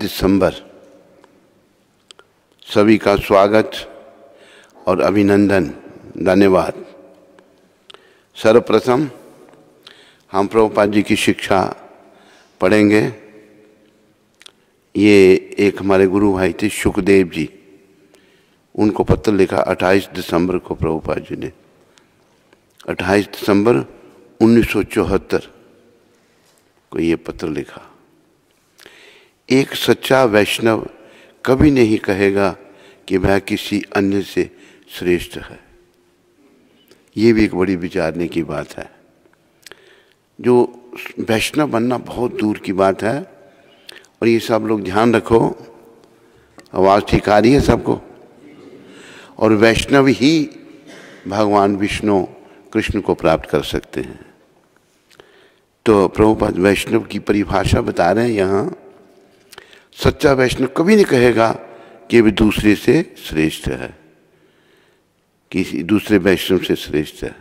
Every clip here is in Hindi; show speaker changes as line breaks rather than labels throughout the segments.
दिसंबर सभी का स्वागत और अभिनंदन धन्यवाद सर्वप्रथम हम प्रभुपाद जी की शिक्षा पढ़ेंगे ये एक हमारे गुरु भाई थे सुखदेव जी उनको पत्र लिखा 28 दिसंबर को प्रभुपाद जी ने 28 दिसंबर 1974 को ये पत्र लिखा एक सच्चा वैष्णव कभी नहीं कहेगा कि वह किसी अन्य से श्रेष्ठ है ये भी एक बड़ी विचारने की बात है जो वैष्णव बनना बहुत दूर की बात है और ये सब लोग ध्यान रखो आवाज़ ठीक आ रही है सबको और वैष्णव ही भगवान विष्णु कृष्ण को प्राप्त कर सकते हैं तो प्रभुपद वैष्णव की परिभाषा बता रहे हैं यहाँ सच्चा वैष्णव कभी नहीं कहेगा कि वे दूसरे से श्रेष्ठ है किसी दूसरे वैष्णव से श्रेष्ठ है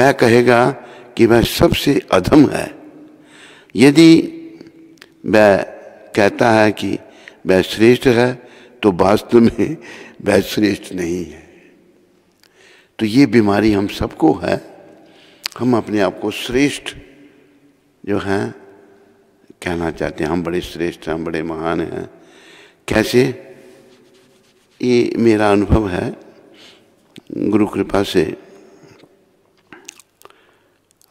मैं कहेगा कि मैं सबसे अधम है यदि वह कहता है कि वह श्रेष्ठ है तो वास्तव में वह श्रेष्ठ नहीं है तो ये बीमारी हम सबको है हम अपने आप को श्रेष्ठ जो हैं कहना चाहते हैं हम बड़े श्रेष्ठ हैं हम बड़े महान हैं कैसे ये मेरा अनुभव है गुरु कृपा से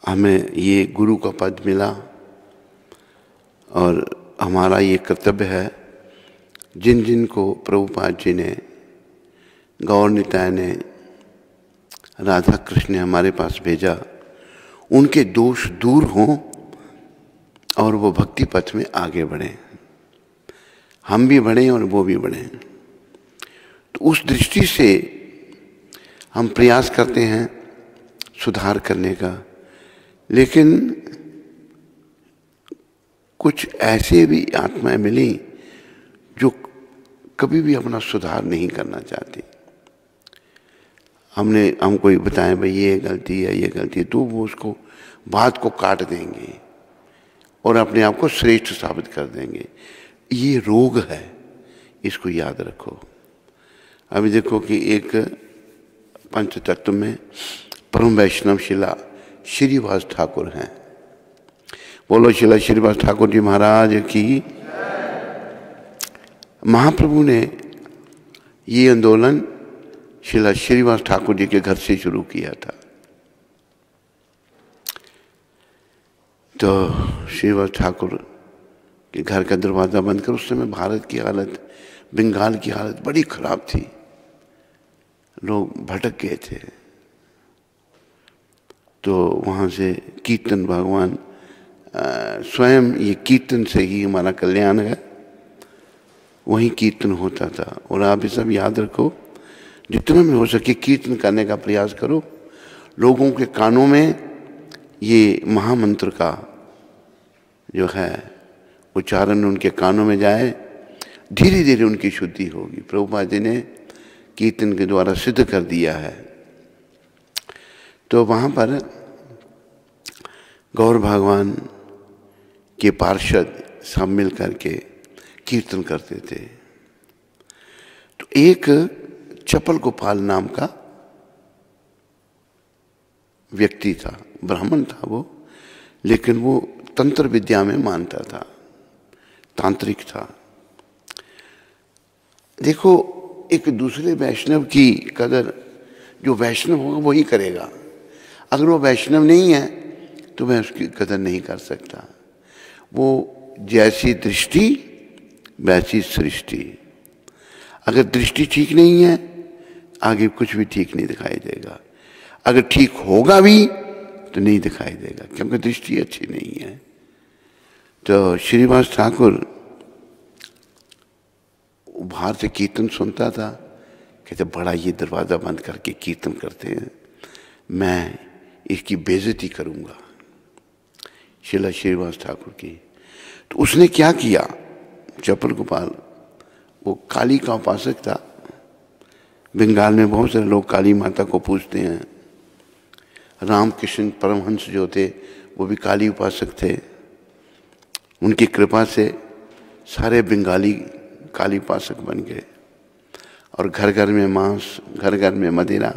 हमें ये गुरु का पद मिला और हमारा ये कर्तव्य है जिन जिन को प्रभुपाद जी ने गौर निताय ने राधा कृष्ण ने हमारे पास भेजा उनके दोष दूर हों और वो भक्ति पथ में आगे बढ़े हम भी बढ़ें और वो भी बढ़ें तो उस दृष्टि से हम प्रयास करते हैं सुधार करने का लेकिन कुछ ऐसे भी आत्माएं मिली जो कभी भी अपना सुधार नहीं करना चाहती हमने हम कोई बताएं भाई ये गलती है ये गलती है तो वो उसको बात को काट देंगे और अपने आप को श्रेष्ठ साबित कर देंगे ये रोग है इसको याद रखो अभी देखो कि एक पंच तत्व में परम वैष्णव शिला श्रीवास ठाकुर हैं बोलो शिला श्रीवास ठाकुर जी महाराज की महाप्रभु ने ये आंदोलन शिला श्रीवास ठाकुर जी के घर से शुरू किया था तो शिवा ठाकुर के घर का दरवाज़ा बंद कर उस समय भारत की हालत बंगाल की हालत बड़ी ख़राब थी लोग भटक गए थे तो वहाँ से कीर्तन भगवान स्वयं ये कीर्तन से ही हमारा कल्याण है वहीं कीर्तन होता था और आप ये सब याद रखो जितना भी हो सके कीर्तन करने का प्रयास करो लोगों के कानों में ये महामंत्र का जो है उच्चारण उनके कानों में जाए धीरे धीरे उनकी शुद्धि होगी प्रभुपा जी ने कीर्तन के द्वारा सिद्ध कर दिया है तो वहाँ पर गौर भगवान के पार्षद सब मिल करके कीर्तन करते थे तो एक चपल गोपाल नाम का व्यक्ति था ब्राह्मण था वो लेकिन वो तंत्र विद्या में मानता था तांत्रिक था देखो एक दूसरे वैष्णव की कदर जो वैष्णव होगा वही करेगा अगर वो वैष्णव नहीं है तो मैं उसकी कदर नहीं कर सकता वो जैसी दृष्टि वैसी सृष्टि अगर दृष्टि ठीक नहीं है आगे कुछ भी ठीक नहीं दिखाई देगा अगर ठीक होगा भी तो नहीं दिखाई देगा क्योंकि दृष्टि अच्छी नहीं है तो श्रीवास ठाकुर बाहर से कीर्तन सुनता था कहते बड़ा ये दरवाज़ा बंद करके कीर्तन करते हैं मैं इसकी बेजती करूँगा शिला श्रीवास ठाकुर की तो उसने क्या किया चपल गोपाल वो काली का उपासक था बंगाल में बहुत सारे लोग काली माता को पूजते हैं रामकृष्ण परमहंस जो थे वो भी काली उपासक थे उनकी कृपा से सारे बंगाली काली उपासक बन गए और घर घर में मांस घर घर में मदिरा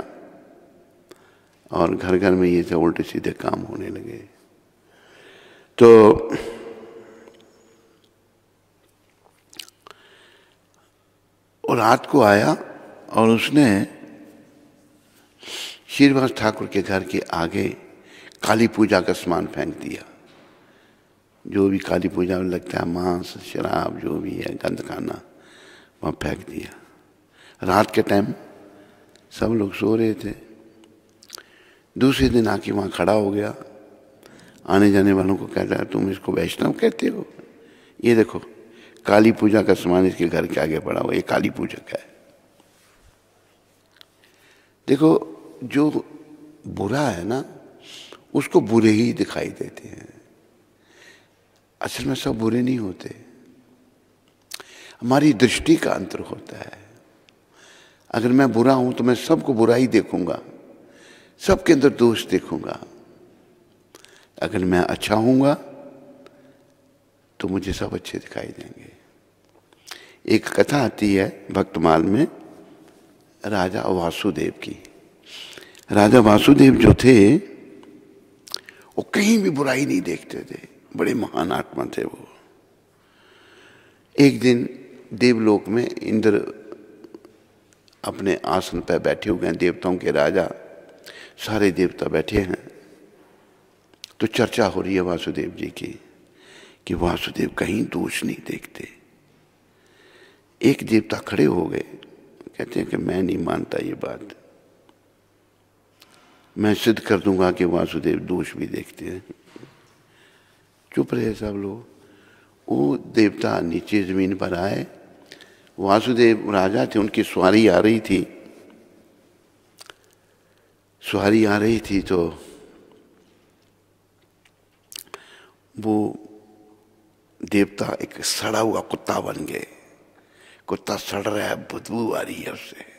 और घर घर में ये सब उल्टे सीधे काम होने लगे तो और रात को आया और उसने श्रीनिवास ठाकुर के घर के आगे काली पूजा का सामान फेंक दिया जो भी काली पूजा में लगता है मांस शराब जो भी है गंद खाना वहाँ फेंक दिया रात के टाइम सब लोग सो रहे थे दूसरे दिन आके वहाँ खड़ा हो गया आने जाने वालों को कहता है तुम इसको वैष्णव कहते हो ये देखो काली पूजा का सामान इसके घर के आगे पड़ा हुआ ये काली पूजा का है देखो जो बुरा है ना उसको बुरे ही दिखाई देते हैं असल में सब बुरे नहीं होते हमारी दृष्टि का अंतर होता है अगर मैं बुरा हूं तो मैं सबको बुरा ही देखूंगा सबके अंदर दोष देखूंगा अगर मैं अच्छा हूंगा तो मुझे सब अच्छे दिखाई देंगे एक कथा आती है भक्तमाल में राजा वासुदेव की राजा वासुदेव जो थे वो कहीं भी बुराई नहीं देखते थे बड़े महान आत्मा थे वो एक दिन देवलोक में इंद्र अपने आसन पर बैठे हुए हैं देवताओं के राजा सारे देवता बैठे हैं तो चर्चा हो रही है वासुदेव जी की कि वासुदेव कहीं दोष नहीं देखते एक देवता खड़े हो गए कहते हैं कि मैं नहीं मानता ये बात मैं सिद्ध कर दूंगा कि वासुदेव दोष भी देखते हैं चुप रहे सब लोग वो देवता नीचे ज़मीन पर आए वासुदेव राजा थे उनकी सवारी आ रही थी सवारी आ रही थी तो वो देवता एक सड़ा हुआ कुत्ता बन गए कुत्ता सड़ रहा है बदबू आ रही है उससे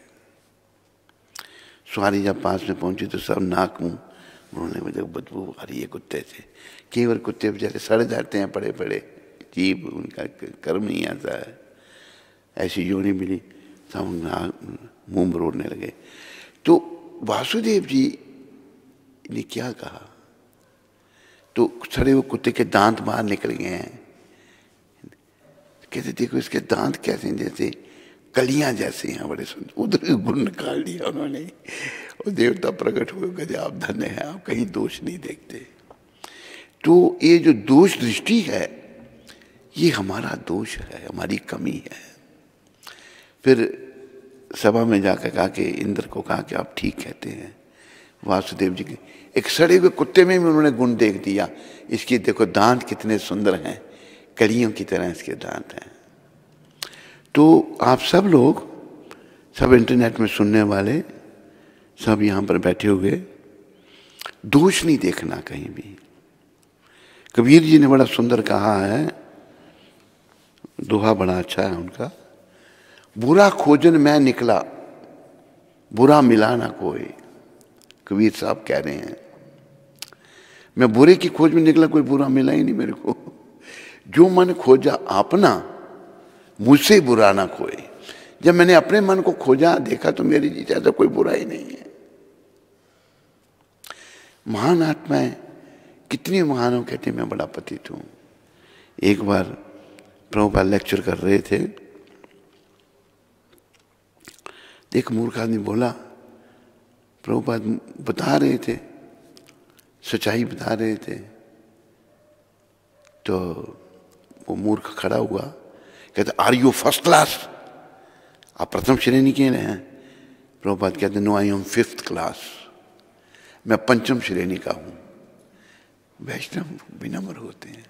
सुहारी जब पास में पहुंची तो सब नाक मुँह उन्होंने मुझे बदबू आ रही है कुत्ते से केवल कुत्ते बेचारे सड़ जाते हैं पड़े पड़े जीव उनका कर्म नहीं आता है ऐसी जोड़ी मिली सब नाक मुँह मरोड़ने लगे तो वासुदेव जी ने क्या कहा तो सड़े वो कुत्ते के दांत बाहर निकल गए हैं कहते देखो इसके दांत कैसे जैसे कलियां जैसी हैं बड़े सुंदर उधर गुण निकाल लिया उन्होंने और देवता प्रकट हुए कहते आप धन्य हैं आप कहीं दोष नहीं देखते तो ये जो दोष दृष्टि है ये हमारा दोष है हमारी कमी है फिर सभा में जाकर कहा कि इंद्र को कहा कि आप ठीक कहते हैं वासुदेव जी के एक सड़े हुए कुत्ते में भी उन्होंने गुण देख दिया इसकी देखो दांत कितने सुंदर हैं कड़ियों की तरह इसके दांत हैं तो आप सब लोग सब इंटरनेट में सुनने वाले सब यहाँ पर बैठे हुए दोष नहीं देखना कहीं भी कबीर जी ने बड़ा सुंदर कहा है दोहा बड़ा अच्छा है उनका बुरा खोजन मैं निकला बुरा मिला ना कोई कबीर साहब कह रहे हैं मैं बुरे की खोज में निकला कोई बुरा मिला ही नहीं मेरे को जो मन खोजा अपना मुझसे बुरा ना खोए जब मैंने अपने मन को खोजा देखा तो मेरी जिज्ञासा तो कोई बुरा ही नहीं है महान आत्माएं कितनी महान हो कहती मैं बड़ा पतित हूँ एक बार प्रभुपाल लेक्चर कर रहे थे एक मूर्ख आदमी बोला प्रभुपाद बता रहे थे सच्चाई बता रहे थे तो वो मूर्ख खड़ा हुआ कहते आर यू फर्स्ट क्लास आप प्रथम श्रेणी के रहे हैं प्रभुपाद कहते no I am fifth class मैं पंचम श्रेणी का हूँ वैष्णव विनम्र होते हैं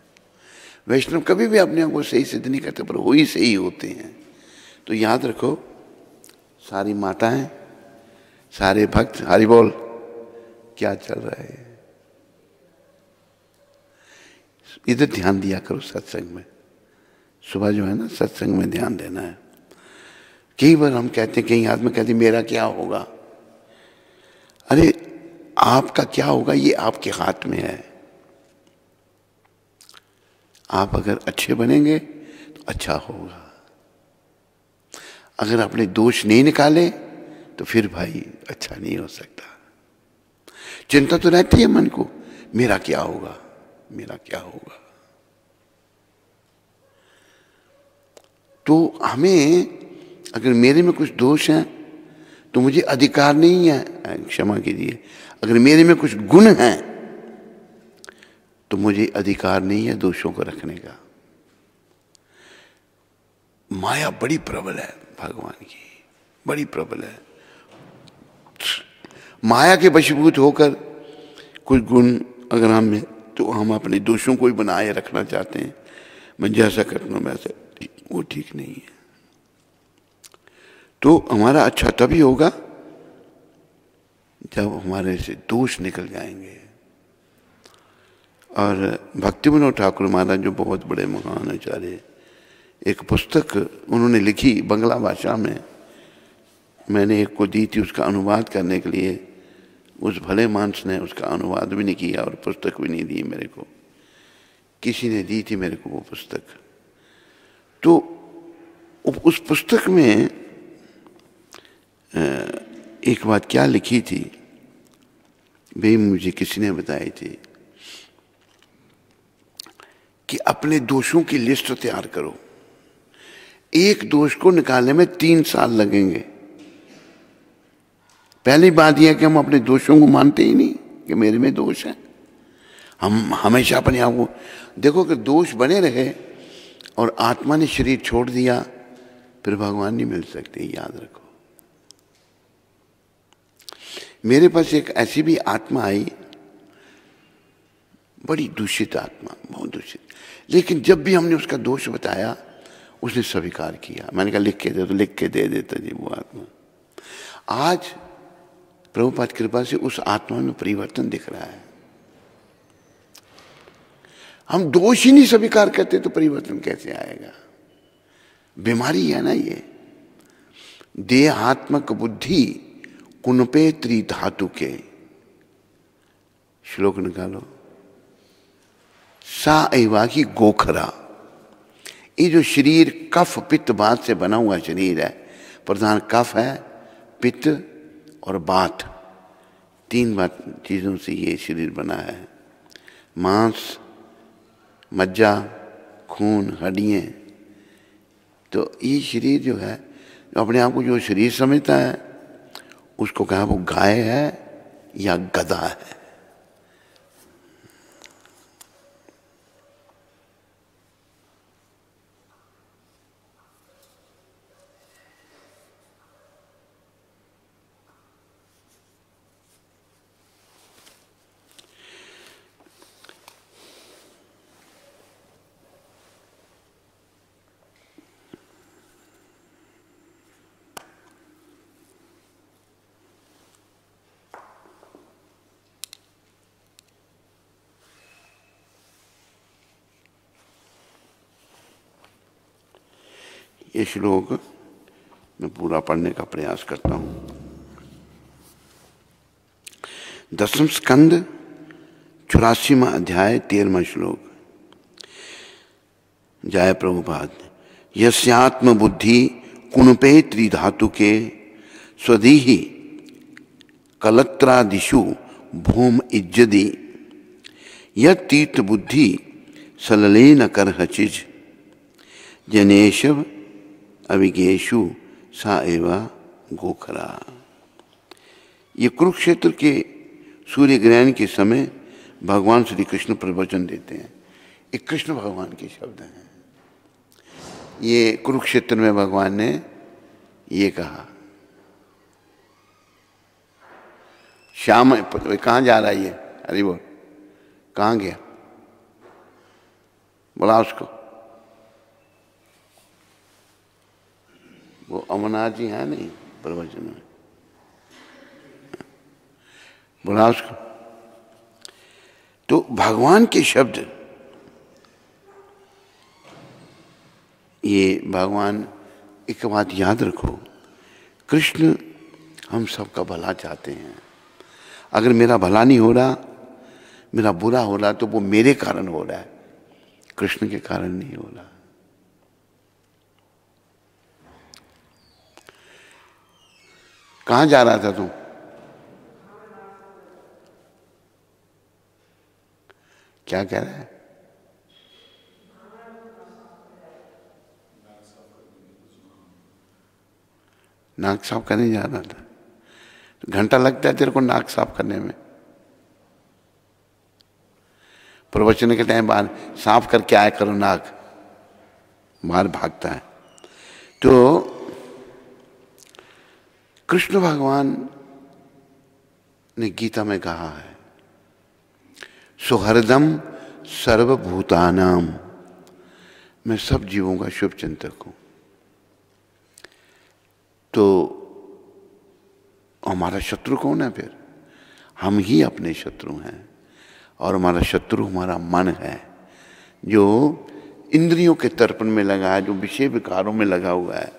वैष्णव कभी भी अपने आप को सही सिद्ध नहीं करते पर वो ही सही होते हैं तो याद रखो सारी माताएं सारे भक्त हरिबोल बोल क्या चल रहा है इधर ध्यान दिया करो सत्संग में सुबह जो है ना सत्संग में ध्यान देना है कई बार हम कहते हैं कहीं आदमी कहते मेरा क्या होगा अरे आपका क्या होगा ये आपके हाथ में है आप अगर अच्छे बनेंगे तो अच्छा होगा अगर आपने दोष नहीं निकाले तो फिर भाई अच्छा नहीं हो सकता चिंता तो रहती है मन को मेरा क्या होगा मेरा क्या होगा तो हमें अगर मेरे में कुछ दोष है तो मुझे अधिकार नहीं है क्षमा कीजिए अगर मेरे में कुछ गुण है तो मुझे अधिकार नहीं है दोषों को रखने का माया बड़ी प्रबल है भगवान की बड़ी प्रबल है माया के वशीभूत होकर कुछ गुण अगर हमें तो हम अपने दोषों को ही बनाए रखना चाहते हैं मैं जैसा करता हूँ वैसे वो
ठीक नहीं है
तो हमारा अच्छा तभी होगा जब हमारे से दोष निकल जाएंगे और भक्ति मनोहर ठाकुर महाराज जो बहुत बड़े महान आचार्य एक पुस्तक उन्होंने लिखी बंगला भाषा में मैंने एक को दी थी उसका अनुवाद करने के लिए उस भले मानस ने उसका अनुवाद भी नहीं किया और पुस्तक भी नहीं दी मेरे को किसी ने दी थी मेरे को वो पुस्तक तो उस पुस्तक में एक बात क्या लिखी थी भाई मुझे किसी ने बताई थी कि अपने दोषों की लिस्ट तैयार करो एक दोष को निकालने में तीन साल लगेंगे पहली बात यह कि हम अपने दोषों को मानते ही नहीं कि मेरे में दोष है हम हमेशा अपने आप को देखो कि दोष बने रहे और आत्मा ने शरीर छोड़ दिया फिर भगवान नहीं मिल सकते याद रखो मेरे पास एक ऐसी भी आत्मा आई बड़ी दूषित आत्मा बहुत दूषित लेकिन जब भी हमने उसका दोष बताया उसने स्वीकार किया मैंने कहा लिख के दे तो लिख के दे देता जी वो आत्मा आज प्रभुपाद कृपा से उस आत्मा में परिवर्तन दिख रहा है हम दोष ही नहीं स्वीकार करते तो परिवर्तन कैसे आएगा बीमारी है ना ये देहात्मक बुद्धि कुनपे त्रि धातु के श्लोक निकालो सा की गोखरा ये जो शरीर कफ पित्त बात से बना हुआ शरीर है प्रधान कफ है पित्त और बात तीन बात चीज़ों से ये शरीर बना है मांस मज्जा खून हड्डियाँ तो ये शरीर जो है जो अपने आप को जो शरीर समझता है उसको कहा वो गाय है या गधा है श्लोक मैं पूरा पढ़ने का प्रयास करता हूं दसम स्कंद चौरासीवा अध्याय तेरहवा श्लोक जय प्रभुपाद यस्यात्म बुद्धि कुणपे त्रिधातु के स्वदीहि कलत्रादिशु भूम इज्जदि यतीर्थ बुद्धि न कर हचिज जनेशव अभिज्ञेशु सा एवा गोखरा ये कुरुक्षेत्र के सूर्य ग्रहण के समय भगवान श्री कृष्ण प्रवचन देते हैं ये कृष्ण भगवान के शब्द हैं ये कुरुक्षेत्र में भगवान ने ये कहा श्याम कहाँ जा रहा है ये अरे वो कहाँ गया बोला उसको वो अमरनाथ जी हैं नहीं प्रवचन में बोला उसको तो भगवान के शब्द ये भगवान एक बात याद रखो कृष्ण हम सबका भला चाहते हैं अगर मेरा भला नहीं हो रहा मेरा बुरा हो रहा तो वो मेरे कारण हो रहा है कृष्ण के कारण नहीं हो रहा कहां जा रहा था तू क्या कह रहा है नाक साफ करने जा रहा था घंटा लगता है तेरे को नाक साफ करने में प्रवचन के टाइम बाहर साफ करके आया करो नाक बाहर भागता है तो कृष्ण भगवान ने गीता में कहा है सुहृदम सर्वभूतानाम मैं सब जीवों का शुभ चिंतक हूं तो हमारा शत्रु कौन है फिर हम ही अपने शत्रु हैं और हमारा शत्रु हमारा मन है जो इंद्रियों के तर्पण में लगा है जो विषय विकारों में लगा हुआ है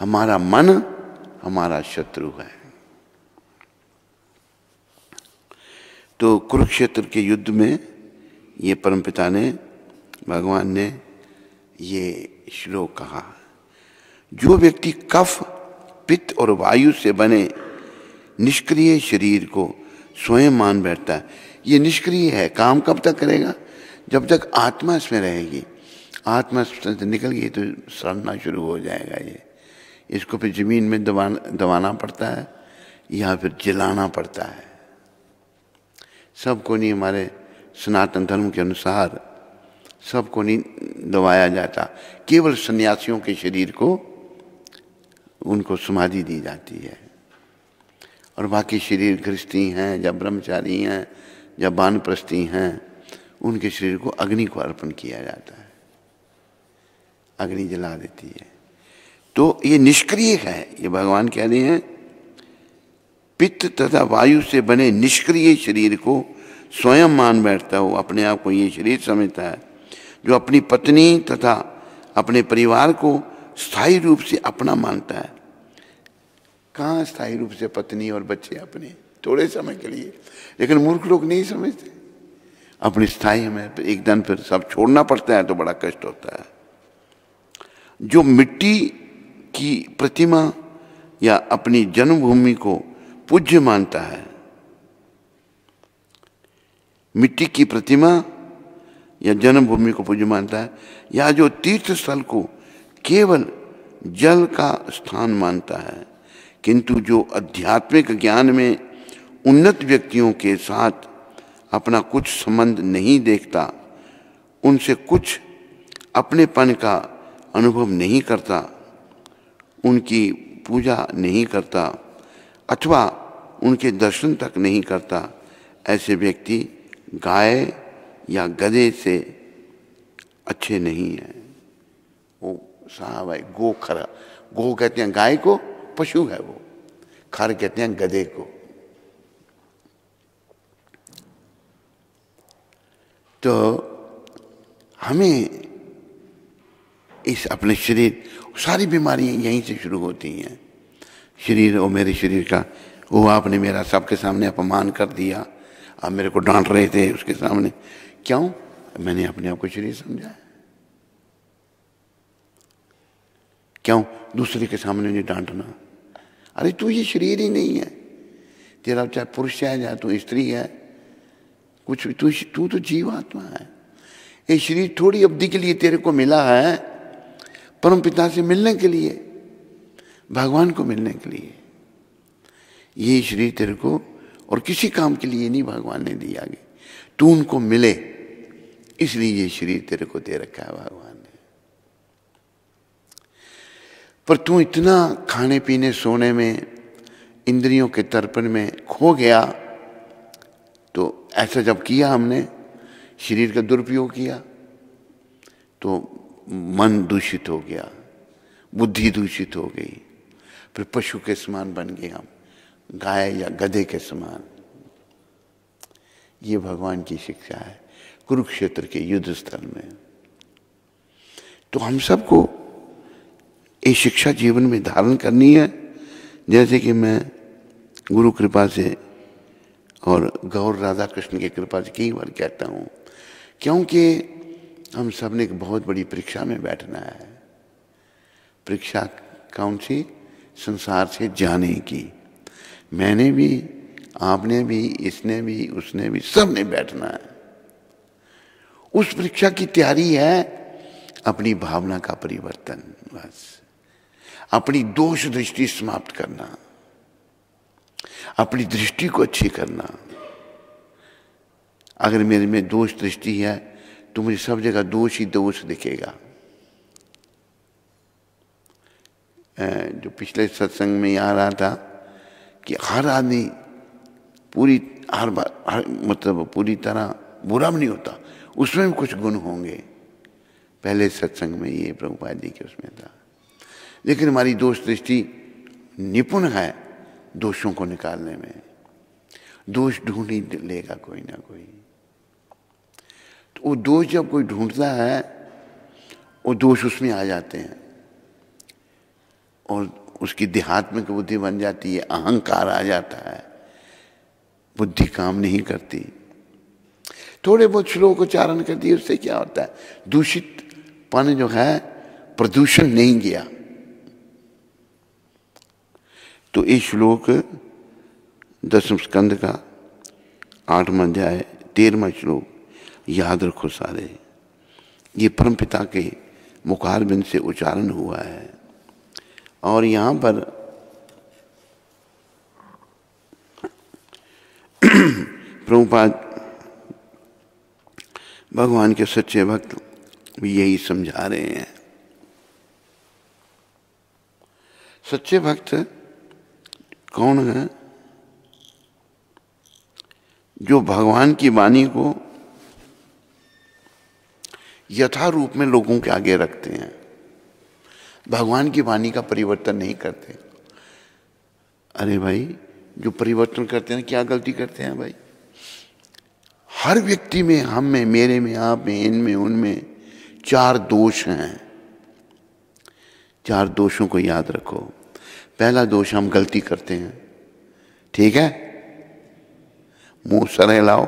हमारा मन हमारा शत्रु है तो कुरुक्षेत्र के युद्ध में ये परमपिता ने भगवान ने ये श्लोक कहा जो व्यक्ति कफ पित्त और वायु से बने निष्क्रिय शरीर को स्वयं मान बैठता है ये निष्क्रिय है काम कब तक करेगा जब तक आत्मा इसमें रहेगी आत्मा से निकल गई तो सड़ना शुरू हो जाएगा ये इसको फिर ज़मीन में दबा दबाना पड़ता है या फिर जलाना पड़ता है सबको नहीं हमारे सनातन धर्म के अनुसार सबको नहीं दबाया जाता केवल सन्यासियों के शरीर को उनको समाधि दी जाती है और बाकी शरीर गृहस्थी हैं या ब्रह्मचारी हैं या बानप्रस्थी हैं उनके शरीर को अग्नि को अर्पण किया जाता है अग्नि जला देती है तो ये निष्क्रिय है ये भगवान कह रहे हैं पित्त तथा वायु से बने निष्क्रिय शरीर को स्वयं मान बैठता हो अपने आप को ये शरीर समझता है जो अपनी पत्नी तथा अपने परिवार को स्थायी रूप से अपना मानता है कहाँ स्थायी रूप से पत्नी और बच्चे अपने थोड़े समय के लिए लेकिन मूर्ख लोग नहीं समझते अपनी स्थायी हमें एकदम फिर सब छोड़ना पड़ता है तो बड़ा कष्ट होता है जो मिट्टी की प्रतिमा या अपनी जन्मभूमि को पूज्य मानता है मिट्टी की प्रतिमा या जन्मभूमि को पूज्य मानता है या जो तीर्थ स्थल को केवल जल का स्थान मानता है किंतु जो आध्यात्मिक ज्ञान में उन्नत व्यक्तियों के साथ अपना कुछ संबंध नहीं देखता उनसे कुछ अपनेपन का अनुभव नहीं करता उनकी पूजा नहीं करता अथवा उनके दर्शन तक नहीं करता ऐसे व्यक्ति गाय या गधे से अच्छे नहीं हैं वो साहब है गो खरा गो कहते हैं गाय को पशु है वो खर कहते हैं गधे को तो हमें इस अपने शरीर सारी बीमारियाँ यहीं से शुरू होती हैं शरीर और मेरे शरीर का वो आपने मेरा सबके सामने अपमान कर दिया आप मेरे को डांट रहे थे उसके सामने क्यों मैंने अपने आप को शरीर समझा क्यों दूसरे के सामने नहीं डांटना अरे तू ये शरीर ही नहीं है तेरा चाहे पुरुष है चाहे तू स्त्री है कुछ तू तू तो जीवात्मा है ये शरीर थोड़ी अवधि के लिए तेरे को मिला है परम पिता से मिलने के लिए भगवान को मिलने के लिए ये शरीर तेरे को और किसी काम के लिए नहीं भगवान ने दिया आगे तू उनको मिले इसलिए ये शरीर तेरे को दे रखा है भगवान ने पर तू इतना खाने पीने सोने में इंद्रियों के तर्पण में खो गया तो ऐसा जब किया हमने शरीर का दुरुपयोग किया तो मन दूषित हो गया बुद्धि दूषित हो गई फिर पशु के समान बन गए हम गाय या गधे के समान ये भगवान की शिक्षा है कुरुक्षेत्र के युद्ध स्थल में तो हम सबको ये शिक्षा जीवन में धारण करनी है जैसे कि मैं गुरु कृपा से और गौर राधा कृष्ण की कृपा से कई बार कहता हूँ क्योंकि हम सब ने एक बहुत बड़ी परीक्षा में बैठना है परीक्षा कौन सी संसार से जाने की मैंने भी आपने भी इसने भी उसने भी सब ने बैठना है उस परीक्षा की तैयारी है अपनी भावना का परिवर्तन बस अपनी दोष दृष्टि समाप्त करना अपनी दृष्टि को अच्छी करना अगर मेरे में दोष दृष्टि है तो मुझे सब जगह दोष ही दोष दिखेगा जो पिछले सत्संग में आ रहा था कि हर आदमी पूरी हर बार हर मतलब पूरी तरह बुरा भी नहीं होता उसमें भी कुछ गुण होंगे पहले सत्संग में ये प्रभुपा जी के उसमें था लेकिन हमारी दोष दृष्टि निपुण है दोषों को निकालने में दोष ढूंढ ही लेगा कोई ना कोई तो वो दोष जब कोई ढूंढता है वो दोष उसमें आ जाते हैं और उसकी देहात्मिक बुद्धि बन जाती है अहंकार आ जाता है बुद्धि काम नहीं करती थोड़े बहुत श्लोक उच्चारण कर दिए उससे क्या होता है दूषित पन जो है प्रदूषण नहीं गया तो ये श्लोक दसम स्कंद का आठवा अध्याय तेरहवा श्लोक याद रखो सारे ये परम पिता के बिंद से उच्चारण हुआ है और यहाँ पर प्रभुपाद भगवान के सच्चे भक्त भी यही समझा रहे हैं सच्चे भक्त कौन है जो भगवान की वाणी को यथारूप में लोगों के आगे रखते हैं भगवान की वाणी का परिवर्तन नहीं करते अरे भाई जो परिवर्तन करते हैं क्या गलती करते हैं भाई हर व्यक्ति में हम में मेरे में आप में इनमें उनमें चार दोष हैं चार दोषों को याद रखो पहला दोष हम गलती करते हैं ठीक है मुंह सरे लाओ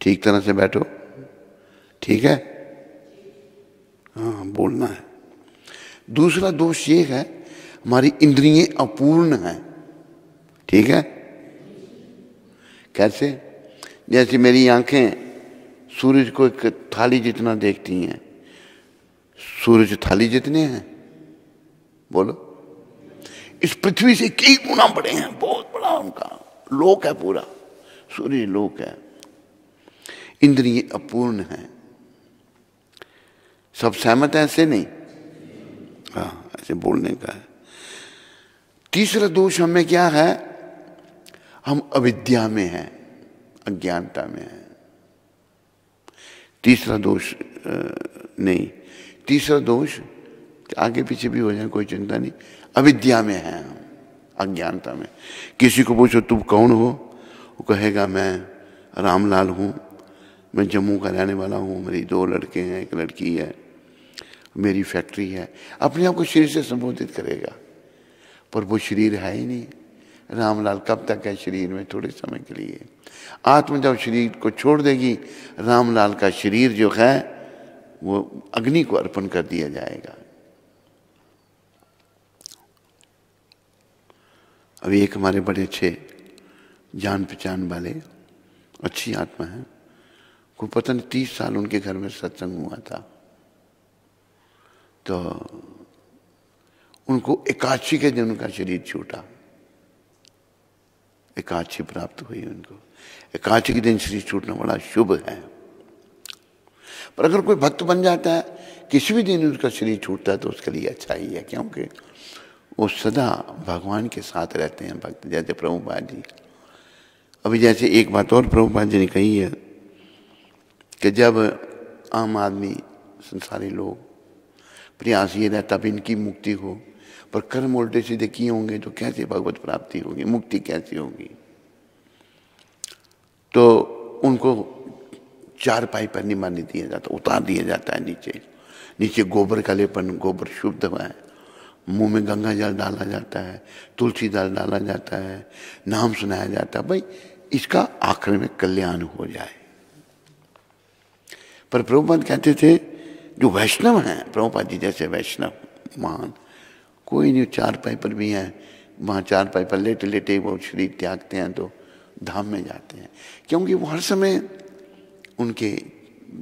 ठीक तरह से बैठो ठीक है हाँ बोलना है दूसरा दोष ये है हमारी इंद्रिय अपूर्ण है ठीक है कैसे जैसे मेरी आंखें सूरज को एक थाली जितना देखती हैं सूरज थाली जितने हैं बोलो इस पृथ्वी से कई गुना बड़े हैं बहुत बड़ा उनका लोक है पूरा सूर्य लोक है इंद्रिय अपूर्ण है सब सहमत है ऐसे नहीं हाँ ऐसे बोलने का है तीसरा दोष हमें क्या है हम अविद्या में हैं अज्ञानता में हैं तीसरा दोष नहीं तीसरा दोष आगे पीछे भी हो जाए कोई चिंता नहीं अविद्या में है हम अज्ञानता में किसी को पूछो तुम कौन हो वो कहेगा मैं रामलाल हूँ मैं जम्मू का रहने वाला हूँ मेरी दो लड़के हैं एक लड़की है मेरी फैक्ट्री है अपने आप को शरीर से संबोधित करेगा पर वो शरीर है ही नहीं रामलाल कब तक है शरीर में थोड़े समय के लिए आत्मा जब शरीर को छोड़ देगी रामलाल का शरीर जो है वो अग्नि को अर्पण कर दिया जाएगा अभी एक हमारे बड़े अच्छे जान पहचान वाले अच्छी आत्मा है को पता नहीं तीस साल उनके घर में सत्संग हुआ था तो उनको एकादशी के दिन उनका शरीर छूटा एकादशी प्राप्त हुई उनको एकादशी के दिन शरीर छूटना बड़ा शुभ है पर अगर कोई भक्त बन जाता है किसी भी दिन उसका शरीर छूटता है तो उसके लिए अच्छा ही है क्योंकि वो सदा भगवान के साथ रहते हैं भक्त जैसे प्रभुपाद जी अभी जैसे एक बात और प्रभुपाद जी ने कही है कि जब आम आदमी संसारी लोग प्रयास ये रहता भी इनकी मुक्ति हो पर कर्म उल्टे सीधे किए होंगे तो कैसे भगवत प्राप्ति होगी मुक्ति कैसे होगी तो उनको चार पाई पर नहीं दिया जाता उतार दिया जाता है नीचे नीचे गोबर का लेपन गोबर शुद्ध हुआ है मुंह में गंगा जल डाला जाता है तुलसी जल डाला जाता है नाम सुनाया जाता है भाई इसका आखिर में कल्याण हो जाए पर प्रभुपाद कहते थे जो वैष्णव हैं प्रभुपाद जी जैसे वैष्णव महान कोई नहीं चार पाई पर भी हैं वहाँ चार पाई पर लेटे लेटे वो शरीर त्यागते हैं तो धाम में जाते हैं क्योंकि वो हर समय उनके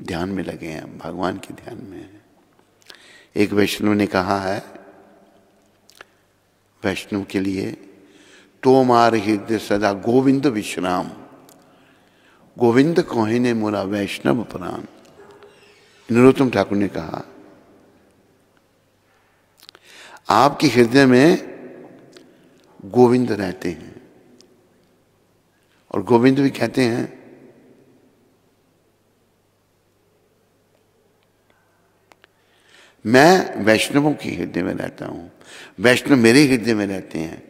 ध्यान में लगे हैं भगवान के ध्यान में हैं एक वैष्णव ने कहा है वैष्णव के लिए तोमार हृदय सदा गोविंद विश्राम गोविंद कोहिने मोरा वैष्णव प्राण नरोत्तम ठाकुर ने कहा आपके हृदय में गोविंद रहते हैं और गोविंद भी कहते हैं मैं वैष्णवों के हृदय में रहता हूं वैष्णव मेरे हृदय में रहते हैं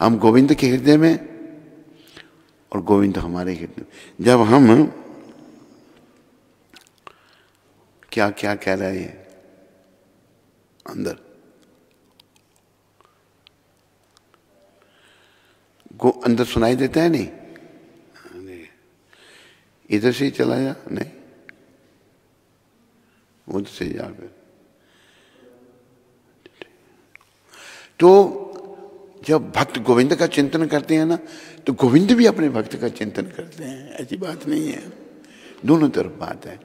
हम गोविंद के हृदय में और गोविंद हमारे हृदय जब हम क्या क्या कह रहा है ये अंदर को अंदर सुनाई देता है नहीं इधर से ही चला जा नहीं उधर से जा फिर तो जब भक्त गोविंद का चिंतन करते हैं ना तो गोविंद भी अपने भक्त का चिंतन करते हैं ऐसी बात नहीं है दोनों तरफ बात है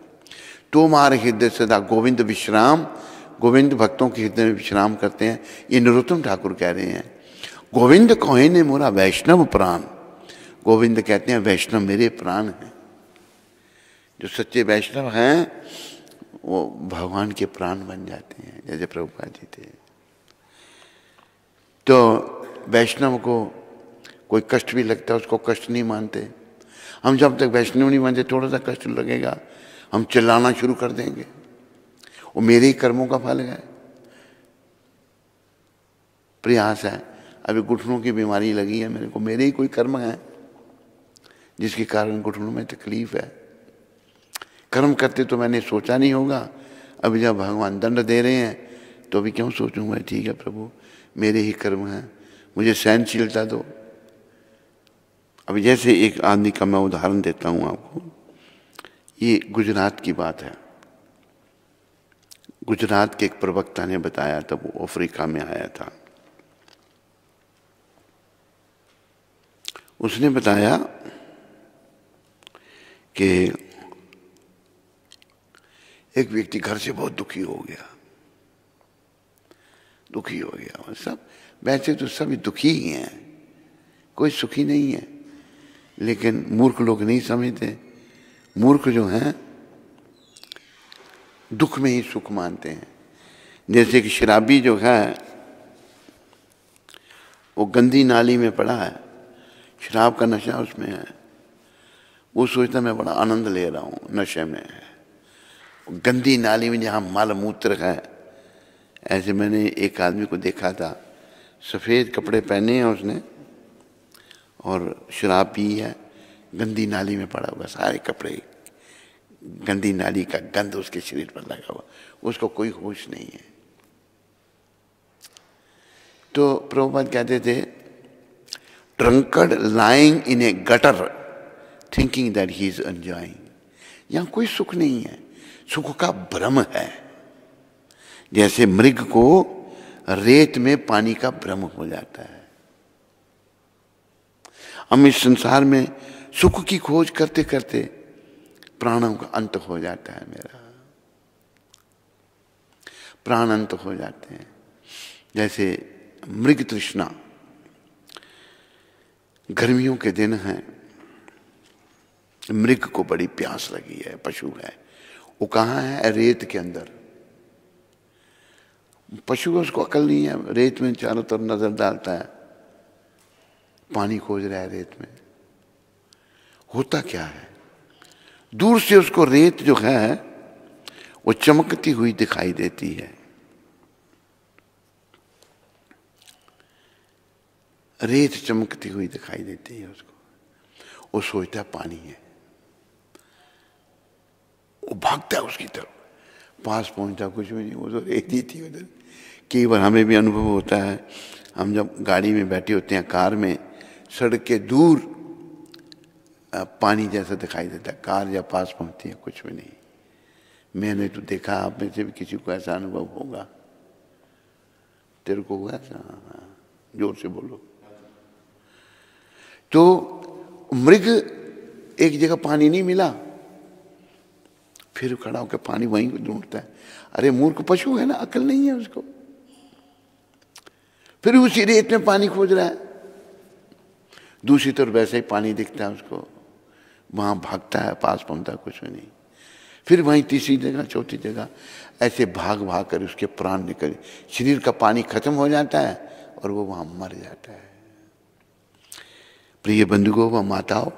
तो हृदय सदा गोविंद विश्राम गोविंद भक्तों के हृदय में विश्राम करते हैं ये नरोत्तम ठाकुर कह रहे हैं गोविंद कोहे ने मोरा वैष्णव प्राण गोविंद कहते हैं वैष्णव मेरे प्राण हैं जो सच्चे वैष्णव हैं वो भगवान के प्राण बन जाते हैं जैसे प्रभुपा जी थे तो वैष्णव को कोई कष्ट भी लगता है उसको कष्ट नहीं मानते हम जब तक वैष्णव नहीं मानते थोड़ा सा कष्ट लगेगा हम चिल्लाना शुरू कर देंगे वो मेरे ही कर्मों का फल है प्रयास है अभी घुटनों की बीमारी लगी है मेरे को मेरे ही कोई कर्म है जिसके कारण घुटनों में तकलीफ है कर्म करते तो मैंने सोचा नहीं होगा अभी जब भगवान दंड दे रहे हैं तो अभी क्यों सोचूंगा मैं ठीक है प्रभु मेरे ही कर्म हैं मुझे सहनशीलता दो अभी जैसे एक आदमी का मैं उदाहरण देता हूँ आपको ये गुजरात की बात है गुजरात के एक प्रवक्ता ने बताया तब वो अफ्रीका में आया था उसने बताया कि एक व्यक्ति घर से बहुत दुखी हो गया दुखी हो गया और सब वैसे तो सभी दुखी ही हैं कोई सुखी नहीं है लेकिन मूर्ख लोग नहीं समझते मूर्ख जो हैं दुख में ही सुख मानते हैं जैसे कि शराबी जो है वो गंदी नाली में पड़ा है शराब का नशा उसमें है वो सोचता मैं बड़ा आनंद ले रहा हूँ नशे में है गंदी नाली में जहाँ माल मूत्र है ऐसे मैंने एक आदमी को देखा था सफ़ेद कपड़े पहने हैं उसने और शराब पी है गंदी नाली में पड़ा हुआ सारे कपड़े गंदी नाली का गंद उसके शरीर पर लगा हुआ उसको कोई होश नहीं है तो प्रभुपाद कहते थे drunkard lying in a gutter thinking that he is enjoying यहां कोई सुख नहीं है सुख का भ्रम है जैसे मृग को रेत में पानी का भ्रम हो जाता है हम इस संसार में सुख की खोज करते करते प्राणों का अंत हो जाता है मेरा प्राण अंत हो जाते हैं जैसे मृग तृष्णा गर्मियों के दिन हैं मृग को बड़ी प्यास लगी है पशु है वो कहाँ है रेत के अंदर पशु उसको अकल नहीं है रेत में चारों तरफ नजर डालता है पानी खोज रहा है रेत में होता क्या है दूर से उसको रेत जो है वो चमकती हुई दिखाई देती है रेत चमकती हुई दिखाई देती है उसको वो सोचता पानी है वो भागता है उसकी तरफ पास पहुंचता कुछ भी नहीं वो तो रेत ही थी उधर कई बार हमें भी अनुभव होता है हम जब गाड़ी में बैठे होते हैं कार में सड़क के दूर पानी जैसा दिखाई देता है कार या पास पहुंचती है कुछ भी नहीं मैंने तो देखा आप में से भी किसी को ऐसा अनुभव होगा तेरे को हुआ ऐसा हाँ, हाँ। जोर से बोलो तो मृग एक जगह पानी नहीं मिला फिर खड़ा होकर पानी वहीं ढूंढता है अरे मूर्ख पशु है ना अकल नहीं है उसको फिर उसी रेत में पानी खोज रहा है दूसरी तरफ वैसे ही पानी दिखता है उसको वहाँ भागता है पास पहुँचता कुछ भी नहीं फिर वहीं तीसरी जगह चौथी जगह ऐसे भाग भाग कर उसके प्राण निकल शरीर का पानी खत्म हो जाता है और वो वहाँ मर जाता है प्रिय बंधुओं व माताओं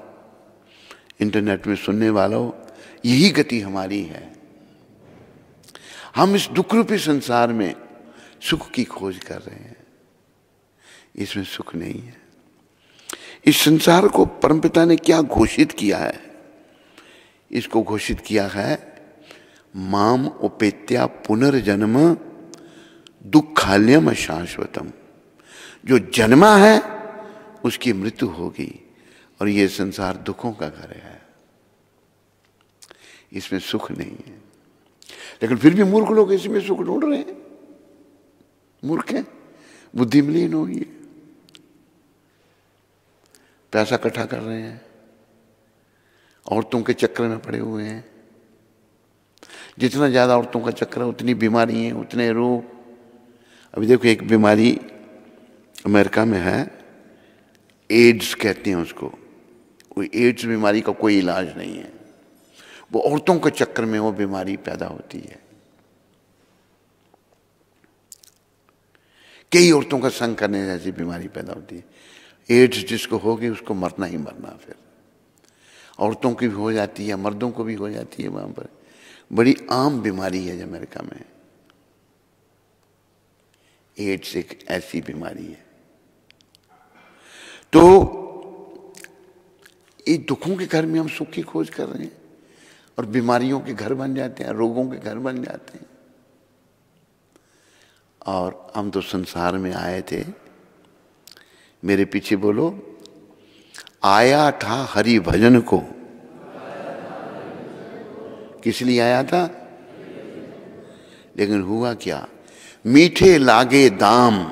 इंटरनेट में सुनने वालों यही गति हमारी है हम इस दुख रूपी संसार में सुख की खोज कर रहे हैं इसमें सुख नहीं है इस संसार को परमपिता ने क्या घोषित किया है इसको घोषित किया है माम उपेत्या पुनर्जन्म दुखाल्यम शाश्वतम जो जन्मा है उसकी मृत्यु होगी और यह संसार दुखों का घर है इसमें सुख नहीं है लेकिन फिर भी मूर्ख लोग इसमें सुख ढूंढ रहे हैं मूर्ख है बुद्धिमलीन हो गई है पैसा इकट्ठा कर रहे हैं औरतों के चक्कर में पड़े हुए हैं जितना ज़्यादा औरतों का चक्कर है उतनी बीमारी है उतने रोग अभी देखो एक बीमारी अमेरिका में है एड्स कहते हैं उसको वो एड्स बीमारी का कोई इलाज नहीं है वो औरतों के चक्कर में वो बीमारी पैदा होती है कई औरतों का संग करने जैसी बीमारी पैदा होती है एड्स जिसको होगी उसको मरना ही मरना फिर औरतों की भी हो जाती है मर्दों को भी हो जाती है वहाँ पर बड़ी आम बीमारी है अमेरिका में एड्स एक ऐसी बीमारी है तो ये दुखों के घर में हम सुख की खोज कर रहे हैं और बीमारियों के घर बन जाते हैं रोगों के घर बन जाते हैं और हम तो संसार में आए थे मेरे पीछे बोलो आया था हरि भजन को किस लिए आया था लेकिन हुआ क्या मीठे लागे दाम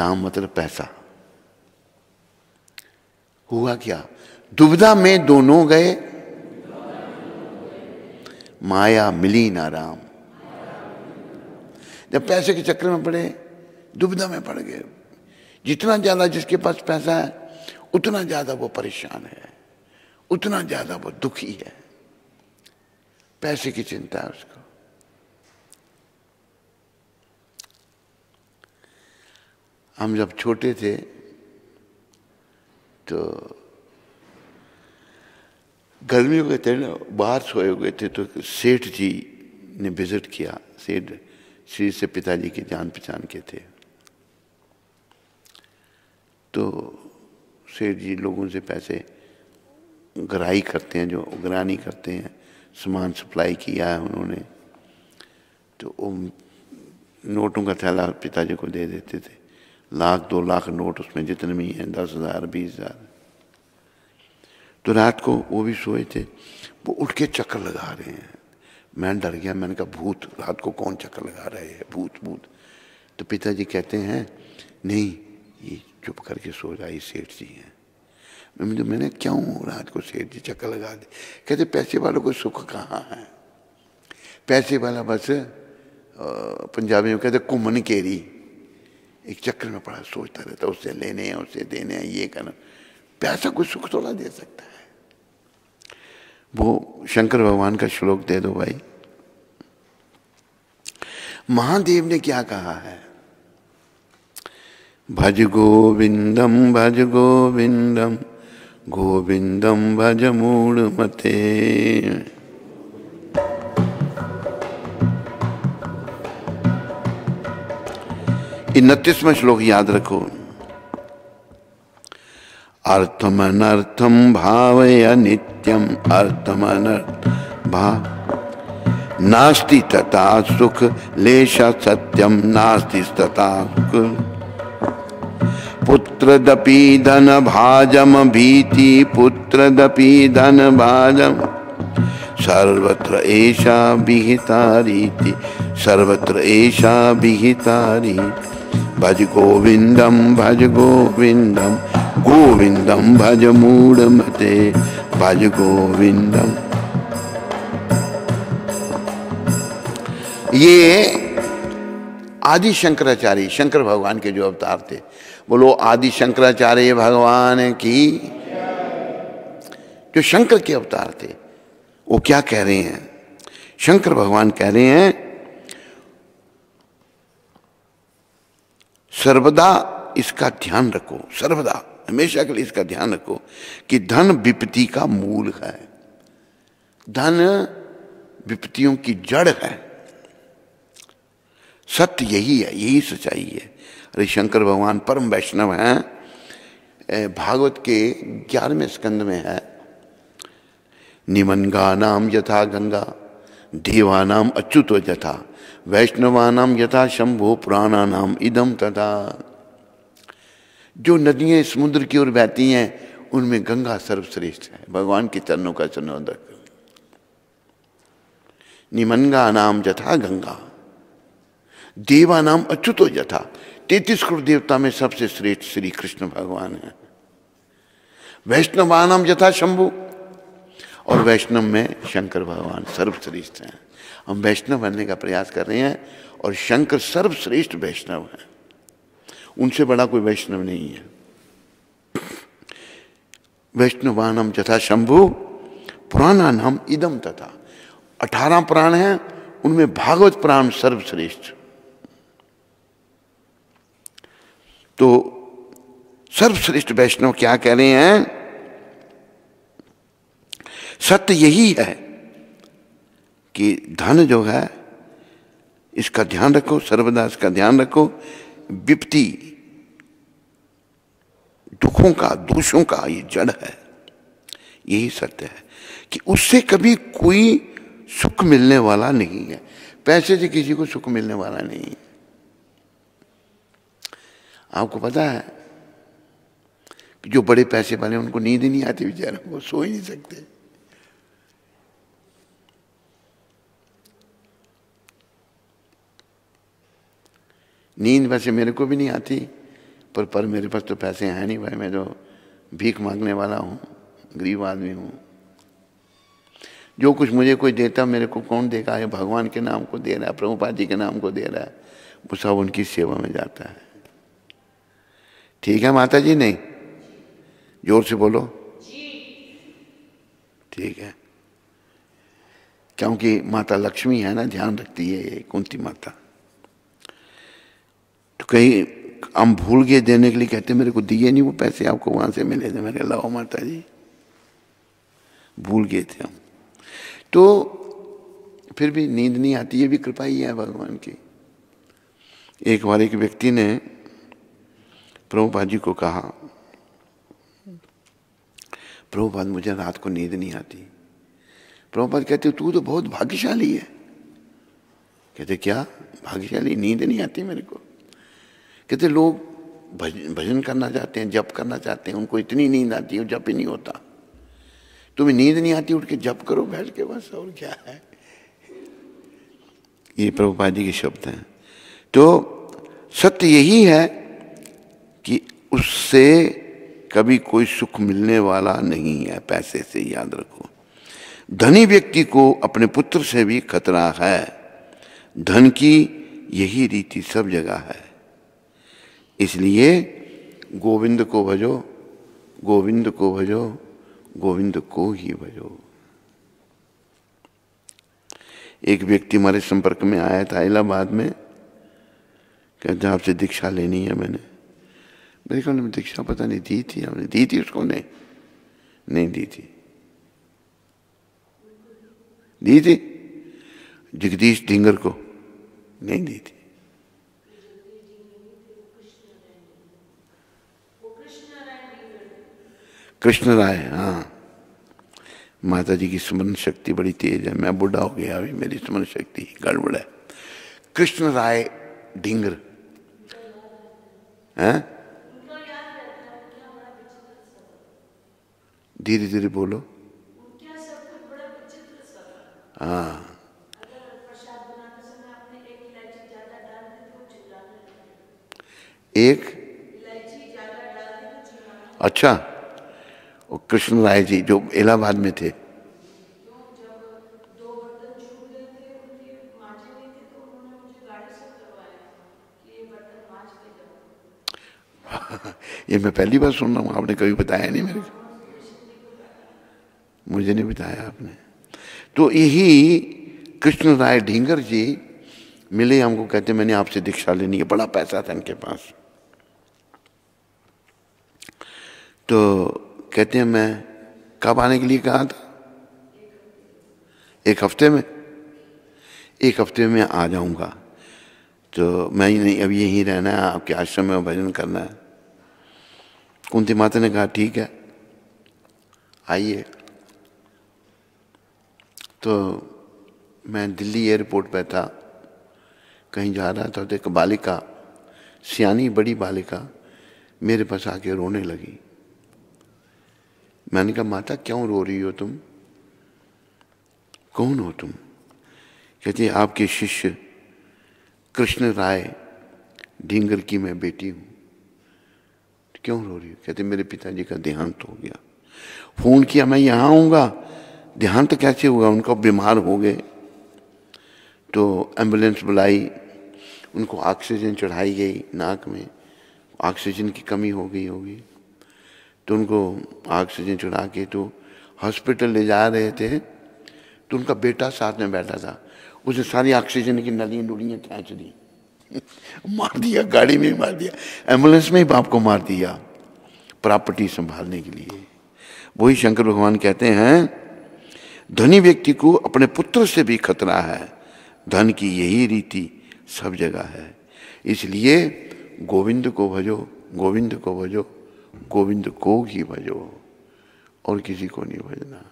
दाम मतलब पैसा हुआ क्या दुविधा में दोनों गए माया मिली ना राम जब पैसे के चक्कर में पड़े दुविधा में पड़ गए जितना ज़्यादा जिसके पास पैसा है उतना ज़्यादा वो परेशान है उतना ज़्यादा वो दुखी है पैसे की चिंता है उसको हम जब छोटे थे तो गर्मियों के थे बाहर सोए हुए थे तो सेठ जी ने विजिट किया सेठ श्री से पिताजी के जान पहचान के थे तो सेठ जी लोगों से पैसे ग्राही करते हैं जो उगरानी करते हैं सामान सप्लाई किया है उन्होंने तो वो नोटों का थैला पिताजी को दे देते थे लाख दो लाख नोट उसमें जितने भी हैं दस हज़ार बीस हज़ार तो रात को वो भी सोए थे वो उठ के चक्कर लगा रहे हैं मैं डर गया मैंने कहा भूत रात को कौन चक्कर लगा रहे हैं भूत भूत तो पिताजी कहते हैं नहीं ये चुप करके सो जाए सेठ जी हैं मैंने मैंने क्यों रात को सेठ जी चक्कर लगा दी कहते पैसे वालों को सुख कहाँ है पैसे वाला बस पंजाबी में कहते घूमन केरी एक चक्कर में पड़ा सोचता रहता है उससे लेने हैं उससे देने हैं ये करना पैसा कोई सुख थोड़ा दे सकता है वो शंकर भगवान का श्लोक दे दो भाई महादेव ने क्या कहा है भज गोविंदम भज गोविंदम गोविंदम भज मूढमते इनतीसवा श्लोक याद रखो अर्थम अनर्थम भावय नित्यम अर्थम अनर्थ भाव नास्ति तथा सुख लेश सत्यम नास्ति तथा सुख धन भाजम भीति धन भाजम सर्वत्र एषा विहिता रीति सर्वत्र एषा विहिता रीति भज गोविंदम भज गोविंदम गोविंदम भज मूढमते भज गोविंदम ये आदि शंकराचार्य शंकर भगवान के जो अवतार थे बोलो आदि शंकराचार्य भगवान की जो शंकर के अवतार थे वो क्या कह रहे हैं शंकर भगवान कह रहे हैं सर्वदा इसका ध्यान रखो सर्वदा हमेशा के लिए इसका ध्यान रखो कि धन विपत्ति का मूल है धन विपत्तियों की जड़ है सत्य यही है यही सच्चाई है अरे शंकर भगवान परम वैष्णव हैं भागवत के ग्यारहवें स्कंद में है निमंगा नाम यथा गंगा देवा नाम अच्युत यथा वैष्णवानाम यथा शंभो नाम इदम तथा जो नदियाँ समुद्र की ओर बहती हैं उनमें गंगा सर्वश्रेष्ठ है भगवान के चरणों का चरणोदक निमंगा नाम यथा गंगा देवा नाम अच्युतो यथा तैतीस करोड़ देवता में सबसे श्रेष्ठ श्री कृष्ण भगवान है वैष्णवानम यथा शंभु और वैष्णव में शंकर भगवान सर्वश्रेष्ठ हैं हम वैष्णव बनने का प्रयास कर रहे हैं और शंकर सर्वश्रेष्ठ वैष्णव हैं उनसे बड़ा कोई वैष्णव नहीं है वैष्णवानम यथा शंभु पुराना नाम इदम तथा अठारह प्राण हैं उनमें भागवत प्राण सर्वश्रेष्ठ तो सर्वश्रेष्ठ वैष्णव क्या कह रहे हैं सत्य यही है कि धन जो है इसका ध्यान रखो सर्वदा इसका ध्यान रखो विपत्ति दुखों का दोषों का ये जड़ है यही सत्य है कि उससे कभी कोई सुख मिलने वाला नहीं है पैसे से किसी को सुख मिलने वाला नहीं है आपको पता है कि जो बड़े पैसे वाले उनको नींद ही नहीं आती बेचारा को सो ही नहीं सकते नींद वैसे मेरे को भी नहीं आती पर पर मेरे पास तो पैसे हैं नहीं भाई मैं तो भीख मांगने वाला हूँ गरीब आदमी हूँ जो कुछ मुझे कोई देता मेरे को कौन देगा ये भगवान के नाम को दे रहा है प्रभुपा जी के नाम को दे रहा है वो सब उनकी सेवा में जाता है ठीक है माता जी नहीं जोर से बोलो ठीक है क्योंकि माता लक्ष्मी है ना ध्यान रखती है ये कुंती माता तो कहीं हम भूल गए देने के लिए कहते मेरे को दिए नहीं वो पैसे आपको वहां से मिले थे मेरे लाओ माता जी भूल गए थे हम तो फिर भी नींद नहीं आती ये भी कृपा ही है भगवान की एक बार एक व्यक्ति ने प्रभुपा जी को कहा प्रभुपाद मुझे रात को नींद नहीं आती प्रभुपाद कहते तू तो बहुत भाग्यशाली है कहते क्या भाग्यशाली नींद नहीं आती मेरे को कहते लोग भजन करना चाहते हैं जप करना चाहते हैं उनको इतनी नींद आती है जप ही नहीं होता तुम्हें नींद नहीं आती उठ के जप करो बैठ के बस और क्या है ये प्रभुपाद जी के शब्द हैं तो सत्य यही है कि उससे कभी कोई सुख मिलने वाला नहीं है पैसे से याद रखो धनी व्यक्ति को अपने पुत्र से भी खतरा है धन की यही रीति सब जगह है इसलिए गोविंद को भजो गोविंद को भजो गोविंद को ही भजो एक व्यक्ति हमारे संपर्क में आया था इलाहाबाद में कहते आपसे दीक्षा लेनी है मैंने मेरे ख्याल उन्होंने दीक्षा पता नहीं दी थी हमने दी थी उसको नहीं नहीं दी थी दी थी जगदीश ढिंगर को नहीं दी थी कृष्ण राय हाँ माता जी की स्मरण शक्ति बड़ी तेज है मैं बूढ़ा हो गया अभी मेरी स्मरण शक्ति गड़बड़ है कृष्ण राय ढिंगर हैं धीरे धीरे बोलो हाँ एक अच्छा और कृष्ण राय जी जो इलाहाबाद में थे ये मैं पहली बार सुन रहा हूँ आपने कभी बताया नहीं मेरे को मुझे नहीं बताया आपने तो यही कृष्ण राय ढींगर जी मिले हमको कहते मैंने आपसे दीक्षा लेनी है बड़ा पैसा था इनके पास तो कहते हैं मैं कब आने के लिए कहा था एक हफ्ते में एक हफ्ते में आ जाऊंगा तो मैं ही नहीं अब यहीं रहना है आपके आश्रम में भजन करना है कुंती माता ने कहा ठीक है आइए तो मैं दिल्ली एयरपोर्ट पर था कहीं जा रहा था तो एक बालिका सियानी बड़ी बालिका मेरे पास आके रोने लगी मैंने कहा माता क्यों रो रही हो तुम कौन हो तुम कहती आपके शिष्य कृष्ण राय ढींगर की मैं बेटी हूँ क्यों रो रही हो कहते मेरे पिताजी का देहांत हो गया फ़ोन किया मैं यहाँ आऊँगा देहांत कैसे हुआ उनको बीमार हो गए तो एम्बुलेंस बुलाई उनको ऑक्सीजन चढ़ाई गई नाक में ऑक्सीजन की कमी हो गई होगी तो उनको ऑक्सीजन चढ़ा के तो हॉस्पिटल ले जा रहे थे तो उनका बेटा साथ में बैठा था उसने सारी ऑक्सीजन की नलियाँ डुलियाँ खींच दी मार दिया गाड़ी में मार दिया एम्बुलेंस में ही बाप को मार दिया प्रॉपर्टी संभालने के लिए वही शंकर भगवान कहते हैं धनी व्यक्ति को अपने पुत्र से भी खतरा है धन की यही रीति सब जगह है इसलिए गोविंद को भजो गोविंद को भजो गोविंद को ही भजो और किसी को नहीं भजना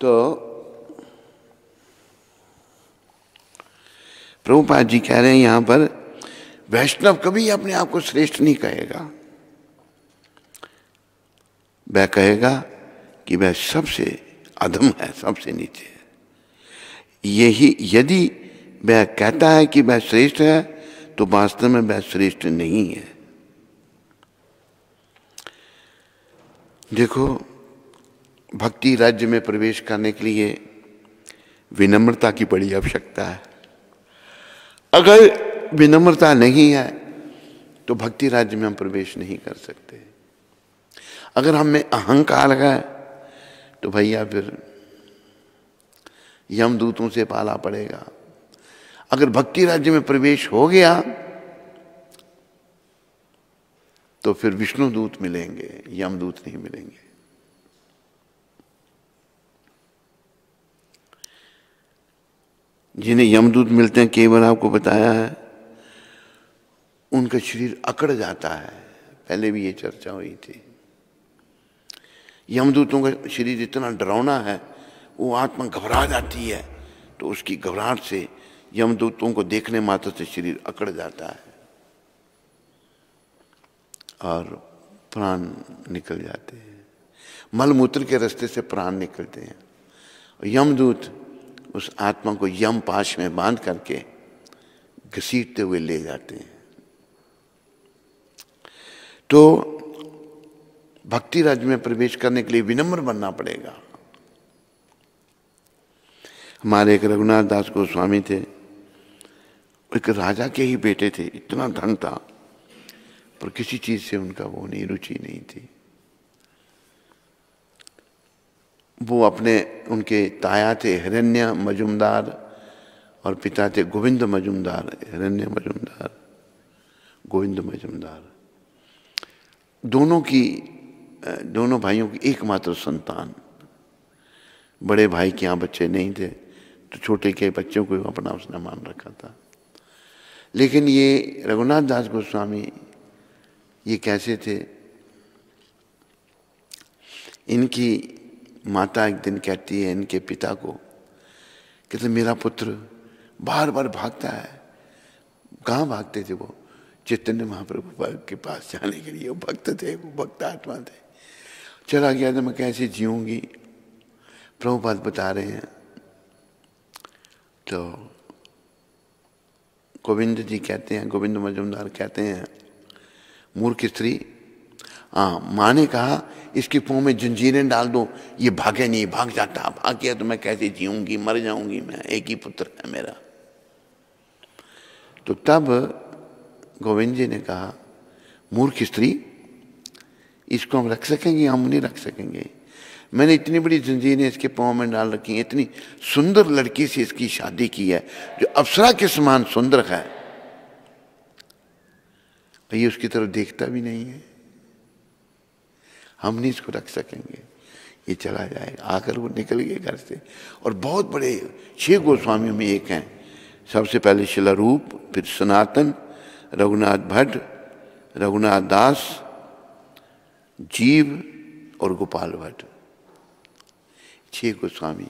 तो प्रभुपाद जी कह रहे हैं यहां पर वैष्णव कभी अपने आप को श्रेष्ठ नहीं कहेगा वह कहेगा कि वह सबसे अधम है सबसे नीचे है यही यदि वह कहता है कि वह श्रेष्ठ है तो वास्तव में वह श्रेष्ठ नहीं है देखो भक्ति राज्य में प्रवेश करने के लिए विनम्रता की बड़ी आवश्यकता है अगर विनम्रता नहीं है तो भक्ति राज्य में हम प्रवेश नहीं कर सकते अगर हमें अहंकार है तो भैया फिर यमदूतों से पाला पड़ेगा अगर भक्ति राज्य में प्रवेश हो गया तो फिर विष्णु दूत मिलेंगे यमदूत नहीं मिलेंगे जिन्हें यमदूत मिलते हैं केवल आपको बताया है उनका शरीर अकड़ जाता है पहले भी ये चर्चा हुई थी यमदूतों का शरीर इतना डरावना है वो आत्मा घबरा जाती है तो उसकी घबराहट से यमदूतों को देखने मात्र से शरीर अकड़ जाता है और प्राण निकल जाते हैं मलमूत्र के रास्ते से प्राण निकलते हैं और यमदूत उस आत्मा को यम पाश में बांध करके घसीटते हुए ले जाते हैं तो भक्ति राज्य में प्रवेश करने के लिए विनम्र बनना पड़ेगा हमारे एक रघुनाथ दास गोस्वामी थे एक राजा के ही बेटे थे इतना धन था पर किसी चीज से उनका वो नहीं रुचि नहीं थी वो अपने उनके ताया थे हिरण्य मजुमदार और पिता थे गोविंद मजुमदार हिरण्य मजुमदार गोविंद मजुमदार दोनों की दोनों भाइयों की एकमात्र संतान बड़े भाई के यहाँ बच्चे नहीं थे तो छोटे के बच्चों को अपना उसने मान रखा था लेकिन ये रघुनाथ दास गोस्वामी ये कैसे थे इनकी माता एक दिन कहती है इनके पिता को कहते तो मेरा पुत्र बार बार भागता है कहाँ भागते थे वो चैतन्य महाप्रभु के पास जाने के लिए वो भक्त थे वो भक्त आत्मा थे चला गया तो मैं कैसे जीऊँगी प्रभुपाद बता रहे हैं तो गोविंद जी कहते हैं गोविंद मजुमदार कहते हैं मूर्ख स्त्री हाँ माँ ने कहा इसके पाँव में जंजीरें डाल दो ये भागे नहीं भाग जाता भाग गया तो मैं कैसे जीऊँगी मर जाऊँगी मैं एक ही पुत्र है मेरा तो तब गोविंद जी ने कहा मूर्ख स्त्री इसको हम रख सकेंगे हम नहीं रख सकेंगे मैंने इतनी बड़ी जंजीरें इसके पाँव में डाल रखी हैं इतनी सुंदर लड़की से इसकी शादी की है जो अप्सरा के समान सुंदर है ये उसकी तरफ देखता भी नहीं है हम नहीं इसको रख सकेंगे ये चला जाएगा आकर वो निकल गए घर से और बहुत बड़े छह गोस्वामियों में एक हैं सबसे पहले शिलारूप फिर सनातन रघुनाथ भट्ट रघुनाथ दास जीव और गोपाल भट्ट छे गोस्वामी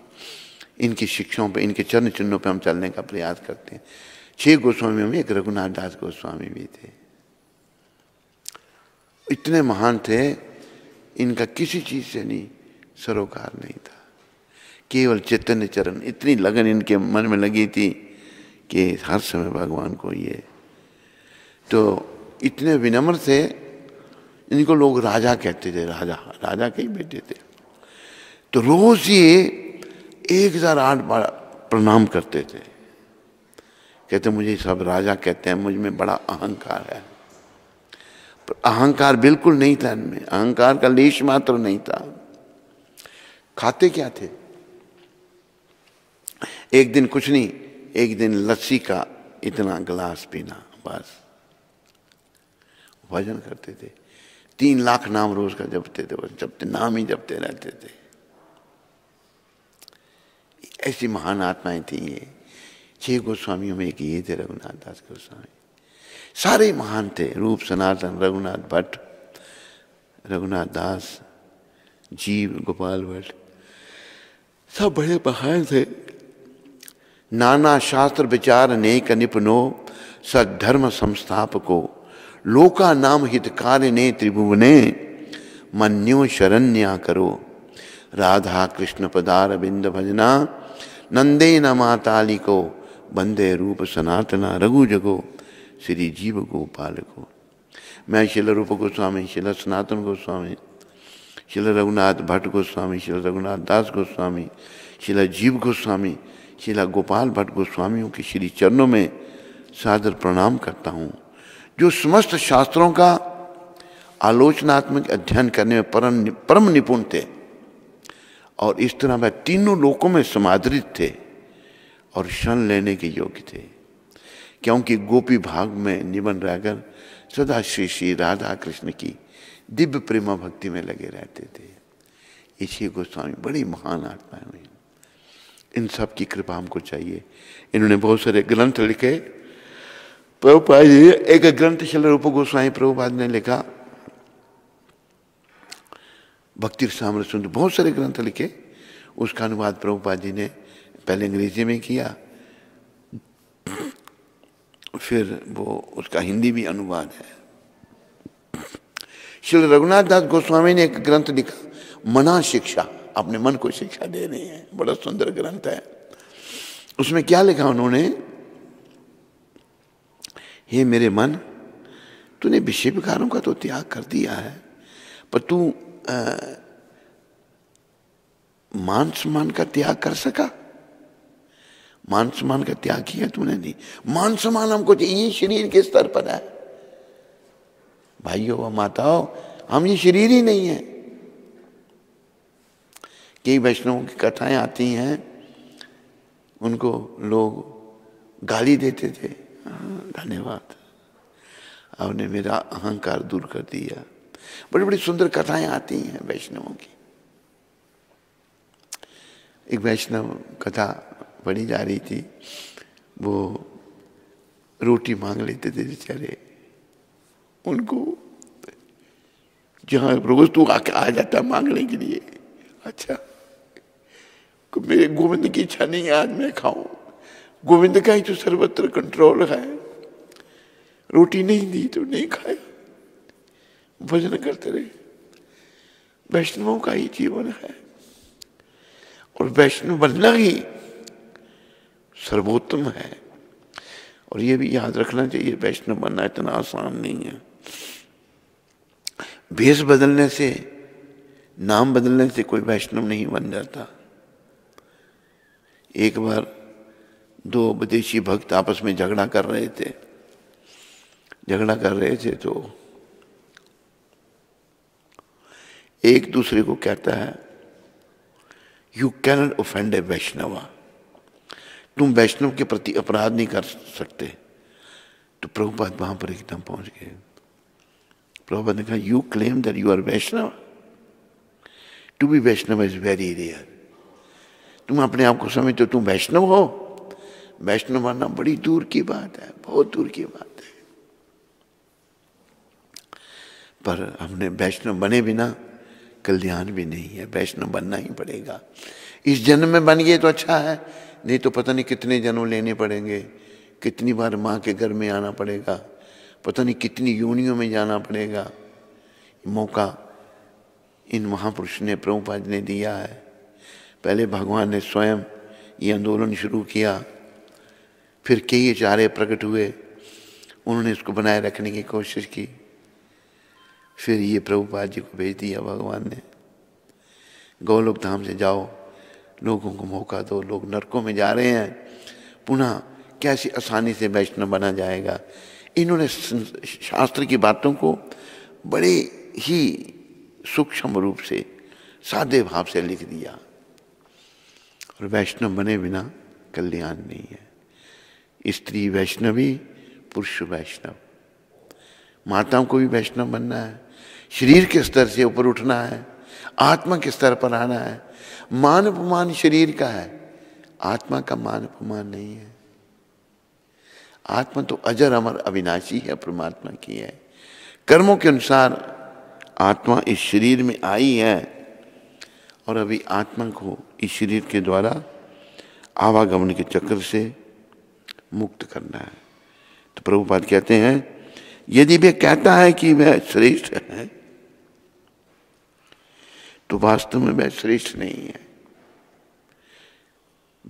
इनकी शिक्षाओं पे इनके चरण चिन्हों पे हम चलने का प्रयास करते हैं छह गोस्वामियों में एक रघुनाथ दास गोस्वामी भी थे इतने महान थे इनका किसी चीज़ से नहीं सरोकार नहीं था केवल चैतन्य चरण इतनी लगन इनके मन में लगी थी कि हर समय भगवान को ये तो इतने विनम्र थे इनको लोग राजा कहते थे राजा राजा के ही बेटे थे तो रोज ये एक हजार आठ बार प्रणाम करते थे कहते मुझे सब राजा कहते हैं मुझ में बड़ा अहंकार है अहंकार बिल्कुल नहीं था इनमें अहंकार का लेश मात्र नहीं था खाते क्या थे एक दिन कुछ नहीं एक दिन लस्सी का इतना गिलास पीना बस भजन करते थे तीन लाख नाम रोज का जपते थे वो जपते नाम ही जपते रहते थे ऐसी महान आत्माएं थी ये छह गोस्वामियों में एक ये थे रघुनाथ दास गोस्वामी सारे महान थे रूप सनातन रघुनाथ भट्ट रघुनाथ दास जीव गोपाल भट्ट सब बड़े महान थे नाना शास्त्र विचार नेक निपनो सद्धर्म संस्थापको लोका नाम कार्य ने त्रिभुवने मन्यो शरण्या करो राधा कृष्ण पदार बिंद भजना नंदे न माताली को बंदे रूप सनातना रघु जगो श्री जीव गोपाल को मैं शिल रूप गोस्वामी शिल सनातन गोस्वामी शिल रघुनाथ भट्ट गोस्वामी शिल रघुनाथ दास गोस्वामी शिला जीव गोस्वामी शिला गोपाल भट्ट गोस्वामियों के श्री चरणों में सादर प्रणाम करता हूँ जो समस्त शास्त्रों का आलोचनात्मक अध्ययन करने में परम परम निपुण थे और इस तरह वह तीनों लोकों में समादृत थे और क्षण लेने के योग्य थे क्योंकि गोपी भाग में निबन रहकर सदा श्री श्री राधा कृष्ण की दिव्य प्रेमा भक्ति में लगे रहते थे इसी गोस्वामी बड़ी महान आत्माएं हुई इन सब की कृपा हमको चाहिए इन्होंने बहुत सारे ग्रंथ लिखे प्रभुपाद एक ग्रंथशिल रूप गोस्वामी प्रभुपाद ने लिखा भक्ति साम्र सुंदर बहुत सारे ग्रंथ लिखे उसका अनुवाद प्रभुपाद जी ने पहले अंग्रेजी में किया फिर वो उसका हिंदी भी अनुवाद है श्री रघुनाथ दास गोस्वामी ने एक ग्रंथ लिखा मना शिक्षा अपने मन को शिक्षा दे रहे हैं बड़ा सुंदर ग्रंथ है उसमें क्या लिखा उन्होंने हे मेरे मन तूने विषय विकारों का तो त्याग कर दिया है पर तू मान सम्मान का त्याग कर सका मान सम्मान का त्याग किया तूने नहीं मान सम्मान हमको चाहिए तो शरीर के स्तर पर है भाइयों व माताओं हम ये शरीर ही नहीं है कई वैष्णवों की कथाएं आती हैं उनको लोग गाली देते थे धन्यवाद आपने मेरा अहंकार दूर कर दिया बड़ी बड़ी सुंदर कथाएं आती हैं वैष्णवों की एक वैष्णव कथा पढ़ी जा रही थी वो रोटी मांग लेते थे बेचारे उनको जहाँ रोज तू आके आ जाता मांगने के लिए अच्छा मेरे गोविंद की इच्छा नहीं है आज मैं खाऊं गोविंद का ही तो सर्वत्र कंट्रोल है रोटी नहीं दी तो नहीं खाया भजन करते रहे वैष्णवों का ही जीवन है और वैष्णव बनना ही सर्वोत्तम है और ये भी याद रखना चाहिए वैष्णव बनना इतना आसान नहीं है भेष बदलने से नाम बदलने से कोई वैष्णव नहीं बन जाता एक बार दो विदेशी भक्त आपस में झगड़ा कर रहे थे झगड़ा कर रहे थे तो एक दूसरे को कहता है you cannot offend a Vaishnava तुम वैष्णव के प्रति अपराध नहीं कर सकते तो प्रभुपाद वहां पर एकदम पहुंच गए प्रभुपाद ने कहा you claim that you are Vaishnava to be Vaishnava is very rare तुम अपने आप को समझते हो तुम वैष्णव हो वैष्णव आना बड़ी दूर की बात है बहुत दूर की बात पर हमने वैष्णव बने बिना कल्याण भी नहीं है वैष्णव बनना ही पड़ेगा इस जन्म में बन गए तो अच्छा है नहीं तो पता नहीं कितने जन्म लेने पड़ेंगे कितनी बार माँ के घर में आना पड़ेगा पता नहीं कितनी योनियों में जाना पड़ेगा मौका इन महापुरुष ने प्रभुपाद ने दिया है पहले भगवान ने स्वयं ये आंदोलन शुरू किया फिर कई चारे प्रकट हुए उन्होंने इसको बनाए रखने की कोशिश की फिर ये प्रभुपाद जी को भेज दिया भगवान ने गौलोक धाम से जाओ लोगों को मौका दो लोग नरकों में जा रहे हैं पुनः कैसी आसानी से वैष्णव बना जाएगा इन्होंने शास्त्र की बातों को बड़े ही सूक्ष्म रूप से सादे भाव से लिख दिया और वैष्णव बने बिना कल्याण नहीं है स्त्री वैष्णवी पुरुष वैष्णव माताओं को भी वैष्णव बनना है शरीर के स्तर से ऊपर उठना है आत्मा के स्तर पर आना है मान अपमान शरीर का है आत्मा का मान अपमान नहीं है आत्मा तो अजर अमर अविनाशी है परमात्मा की है कर्मों के अनुसार आत्मा इस शरीर में आई है और अभी आत्मा को इस शरीर के द्वारा आवागमन के चक्र से मुक्त करना है तो प्रभुपाद कहते हैं यदि वे कहता है कि वह श्रेष्ठ है तो वास्तव में वह श्रेष्ठ नहीं है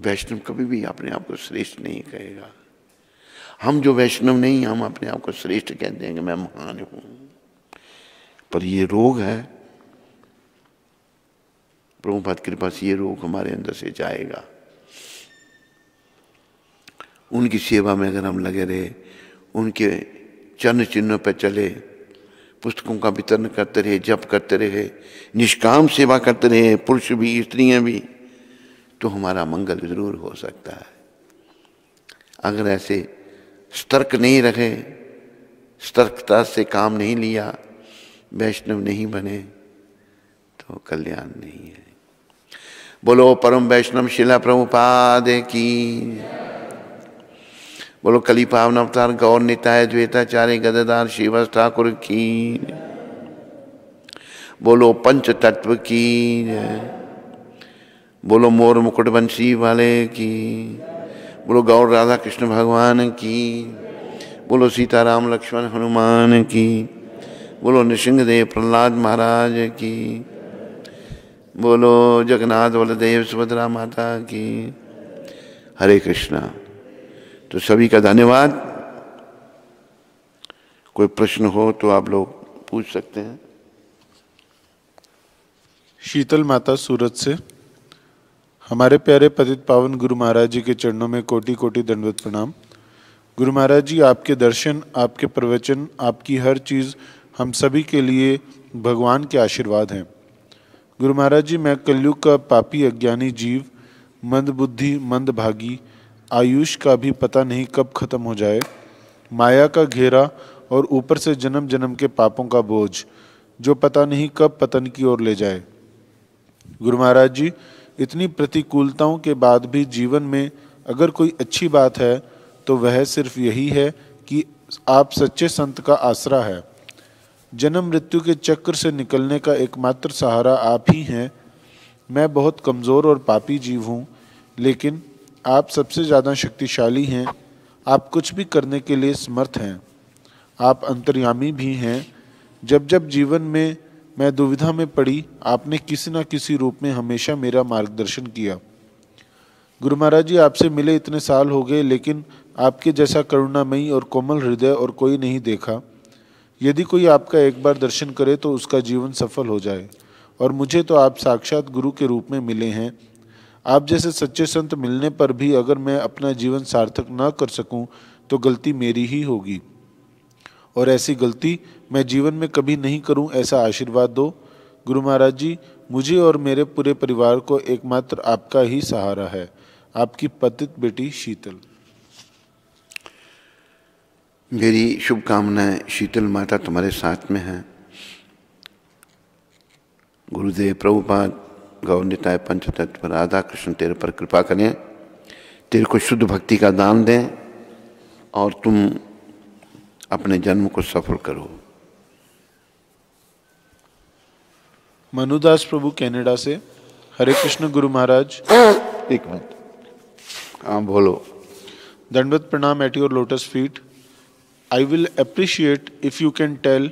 वैष्णव कभी भी अपने आप को श्रेष्ठ नहीं कहेगा हम जो वैष्णव नहीं हम अपने आप को श्रेष्ठ कहते हैं कि मैं महान हूं पर ये रोग है प्रभुपाद कृपा से ये रोग हमारे अंदर से जाएगा उनकी सेवा में अगर हम लगे रहे उनके चरण चिन्हों पर चले पुस्तकों का वितरण करते रहे जप करते रहे निष्काम सेवा करते रहे पुरुष भी स्त्रियां भी तो हमारा मंगल जरूर हो सकता है अगर ऐसे सतर्क नहीं रखे सतर्कता से काम नहीं लिया वैष्णव नहीं बने तो कल्याण नहीं है बोलो परम वैष्णव शिला प्रभुपाद की बोलो कली पावन अवतार गौर निताय द्वेताचार्य गदार शिव ठाकुर की बोलो पंच तत्व की बोलो मोर मुकुट बंशी वाले की बोलो गौर राधा कृष्ण भगवान की बोलो सीताराम लक्ष्मण हनुमान की बोलो नृसिंहदेव प्रहलाद महाराज की बोलो जगन्नाथ बलदेव सुभद्रा माता की हरे कृष्णा तो सभी का धन्यवाद
कोई प्रश्न हो तो आप लोग पूछ सकते हैं शीतल माता सूरत से हमारे प्यारे पतित पावन गुरु महाराज जी के चरणों में कोटि कोटि दंडवत प्रणाम गुरु महाराज जी आपके दर्शन आपके प्रवचन आपकी हर चीज़ हम सभी के लिए भगवान के आशीर्वाद हैं गुरु महाराज जी मैं कलयुग का पापी अज्ञानी जीव मंद बुद्धि मंद भागी आयुष का भी पता नहीं कब खत्म हो जाए माया का घेरा और ऊपर से जन्म जन्म के पापों का बोझ जो पता नहीं कब पतन की ओर ले जाए गुरु महाराज जी इतनी प्रतिकूलताओं के बाद भी जीवन में अगर कोई अच्छी बात है तो वह सिर्फ यही है कि आप सच्चे संत का आसरा है जन्म मृत्यु के चक्र से निकलने का एकमात्र सहारा आप ही हैं मैं बहुत कमज़ोर और पापी जीव हूँ लेकिन आप सबसे ज़्यादा शक्तिशाली हैं आप कुछ भी करने के लिए समर्थ हैं आप अंतर्यामी भी हैं जब जब जीवन में मैं दुविधा में पड़ी आपने किसी न किसी रूप में हमेशा मेरा मार्गदर्शन किया गुरु महाराज जी आपसे मिले इतने साल हो गए लेकिन आपके जैसा करुणामयी और कोमल हृदय और कोई नहीं देखा यदि कोई आपका एक बार दर्शन करे तो उसका जीवन सफल हो जाए और मुझे तो आप साक्षात गुरु के रूप में मिले हैं आप जैसे सच्चे संत मिलने पर भी अगर मैं अपना जीवन सार्थक न कर सकूं तो गलती मेरी ही होगी और ऐसी गलती मैं जीवन में कभी नहीं करूं ऐसा आशीर्वाद दो गुरु महाराज जी मुझे और मेरे पूरे परिवार को एकमात्र आपका ही सहारा है आपकी पतित बेटी शीतल
मेरी शुभकामनाएं शीतल माता तुम्हारे साथ में हैं गुरुदेव प्रभुपाद गौनिताय पंच तत्व राधा कृष्ण तेरे पर कृपा करें तेरे को शुद्ध भक्ति का दान दें और तुम अपने जन्म को सफल करो
मनुदास प्रभु कनाडा से हरे कृष्ण गुरु महाराज एक मिनट हाँ बोलो dandavat pranam at your lotus feet I will appreciate if you can tell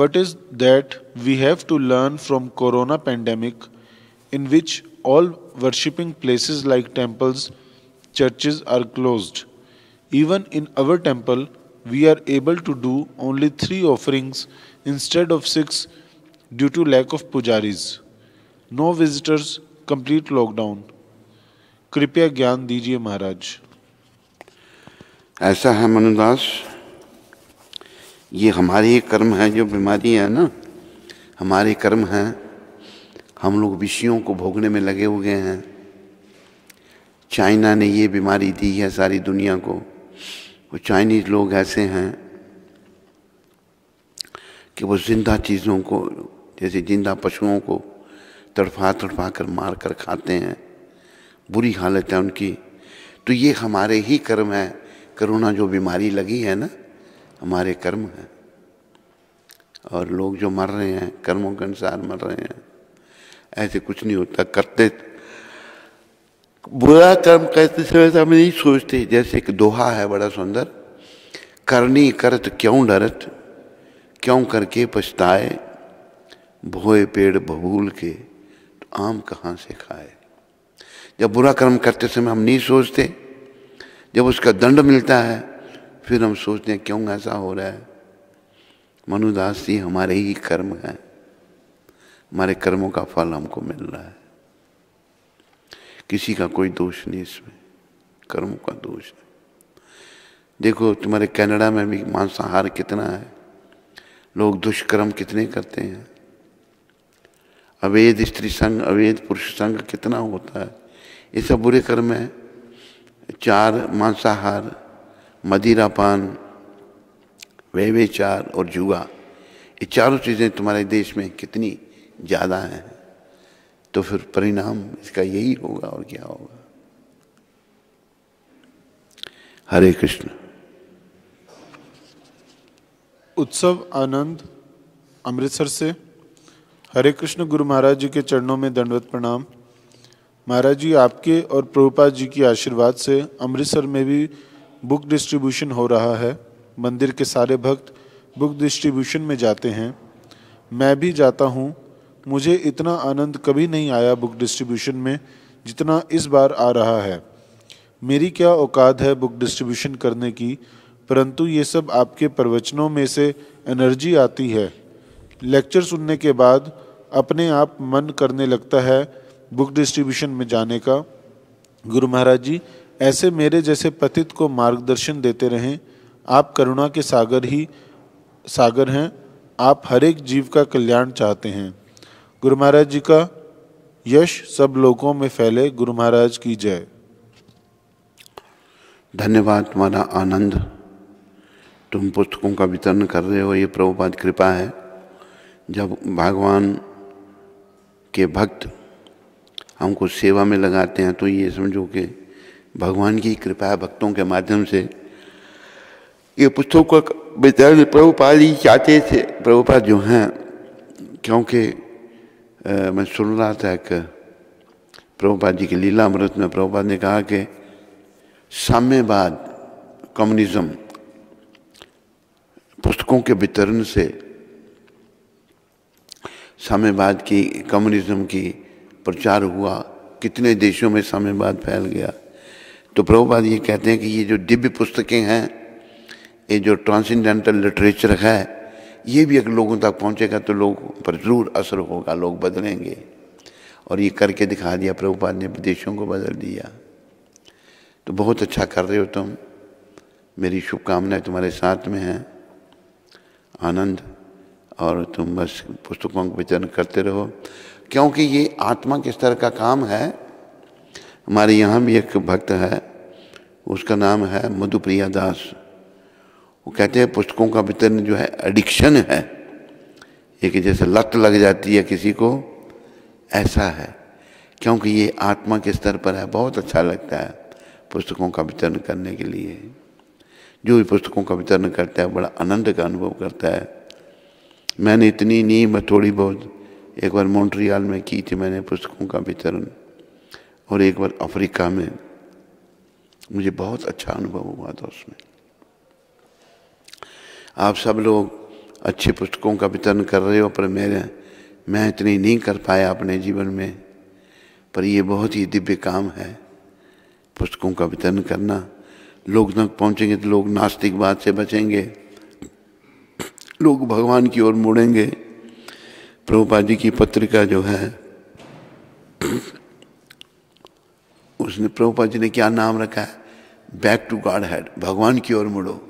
what is that we have to learn from corona pandemic in which all worshipping places like temples, churches are closed. Even in our temple, we are able to do only three offerings instead of six due to lack of pujaris. No visitors, complete lockdown. कृपया ज्ञान दीजिए महाराज
ऐसा है मनुदास ये हमारे ही कर्म है जो बीमारी है ना हमारे कर्म हैं हम लोग विषयों को भोगने में लगे हुए हैं चाइना ने ये बीमारी दी है सारी दुनिया को वो चाइनीज़ लोग ऐसे हैं कि वो जिंदा चीज़ों को जैसे जिंदा पशुओं को तड़फा तड़फा कर मार कर खाते हैं बुरी हालत है उनकी तो ये हमारे ही कर्म है करोना जो बीमारी लगी है ना हमारे कर्म है और लोग जो मर रहे हैं कर्मों के अनुसार मर रहे हैं ऐसे कुछ नहीं होता करते बुरा कर्म करते समय तो हम नहीं सोचते जैसे एक दोहा है बड़ा सुंदर करनी करत क्यों डरत क्यों करके पछताए भोए पेड़ भूल के तो आम कहाँ से खाए जब बुरा कर्म करते समय हम नहीं सोचते जब उसका दंड मिलता है फिर हम सोचते हैं क्यों ऐसा हो रहा है मनुदास जी हमारे ही कर्म हैं हमारे कर्मों का फल हमको मिल रहा है किसी का कोई दोष नहीं इसमें कर्मों का दोष नहीं देखो तुम्हारे कनाडा में भी मांसाहार कितना है लोग दुष्कर्म कितने करते हैं अवैध स्त्री संघ अवैध पुरुष संघ कितना होता है ये सब बुरे कर्म है चार मांसाहार मदिरापान चार और जुआ ये चारों चीज़ें तुम्हारे देश में कितनी ज़्यादा है तो फिर परिणाम इसका यही होगा और क्या होगा हरे कृष्ण
उत्सव आनंद अमृतसर से हरे कृष्ण गुरु महाराज जी के चरणों में दंडवत प्रणाम महाराज जी आपके और प्रभुपाद जी की आशीर्वाद से अमृतसर में भी बुक डिस्ट्रीब्यूशन हो रहा है मंदिर के सारे भक्त बुक डिस्ट्रीब्यूशन में जाते हैं मैं भी जाता हूँ मुझे इतना आनंद कभी नहीं आया बुक डिस्ट्रीब्यूशन में जितना इस बार आ रहा है मेरी क्या औकात है बुक डिस्ट्रीब्यूशन करने की परंतु ये सब आपके प्रवचनों में से एनर्जी आती है लेक्चर सुनने के बाद अपने आप मन करने लगता है बुक डिस्ट्रीब्यूशन में जाने का गुरु महाराज जी ऐसे मेरे जैसे पतित को मार्गदर्शन देते रहें आप करुणा के सागर ही सागर हैं आप हर एक जीव का कल्याण चाहते हैं गुरु महाराज जी का यश सब लोगों में फैले गुरु महाराज की जय
धन्यवाद तुम्हारा आनंद तुम पुस्तकों का वितरण कर रहे हो ये प्रभुपाद कृपा है जब भगवान के भक्त हमको सेवा में लगाते हैं तो ये समझो कि भगवान की कृपा है भक्तों के माध्यम से ये पुस्तकों का वितरण प्रभुपाद ही चाहते थे प्रभुपाद जो हैं क्योंकि मैं सुन रहा था एक प्रभुपाद जी के लीला अमृत में प्रभुपाद ने कहा कि साम्यवाद कम्युनिज्म पुस्तकों के वितरण से साम्यवाद की कम्युनिज्म की प्रचार हुआ कितने देशों में साम्यवाद फैल गया तो प्रभुपाद ये कहते हैं कि ये जो दिव्य पुस्तकें हैं ये जो ट्रांसेंडेंटल लिटरेचर है ये भी अगर लोगों तक पहुंचेगा तो लोग पर ज़रूर असर होगा लोग बदलेंगे और ये करके दिखा दिया प्रभुपाद ने देशों को बदल दिया तो बहुत अच्छा कर रहे हो तुम मेरी शुभकामनाएं तुम्हारे साथ में हैं आनंद और तुम बस पुस्तकों का वितरण करते रहो क्योंकि ये आत्मा के स्तर का काम है हमारे यहाँ भी एक भक्त है उसका नाम है मधुप्रिया दास वो कहते हैं पुस्तकों का वितरण जो है एडिक्शन है एक जैसे लत लग जाती है किसी को ऐसा है क्योंकि ये आत्मा के स्तर पर है बहुत अच्छा लगता है पुस्तकों का वितरण करने के लिए जो भी पुस्तकों का वितरण करता है बड़ा आनंद का अनुभव करता है मैंने इतनी नींव मैं थोड़ी बहुत एक बार मॉन्ट्रियल में की थी मैंने पुस्तकों का वितरण और एक बार अफ्रीका में मुझे बहुत अच्छा अनुभव हुआ था उसमें आप सब लोग अच्छे पुस्तकों का वितरण कर रहे हो पर मेरे मैं इतनी नहीं कर पाया अपने जीवन में पर ये बहुत ही दिव्य काम है पुस्तकों का वितरण करना लोग तक पहुँचेंगे तो लोग नास्तिकवाद से बचेंगे लोग भगवान की ओर मुड़ेंगे प्रभुपा जी की पत्रिका जो है उसने प्रभुपा जी ने क्या नाम रखा है बैक टू गॉड हेड भगवान की ओर मुड़ो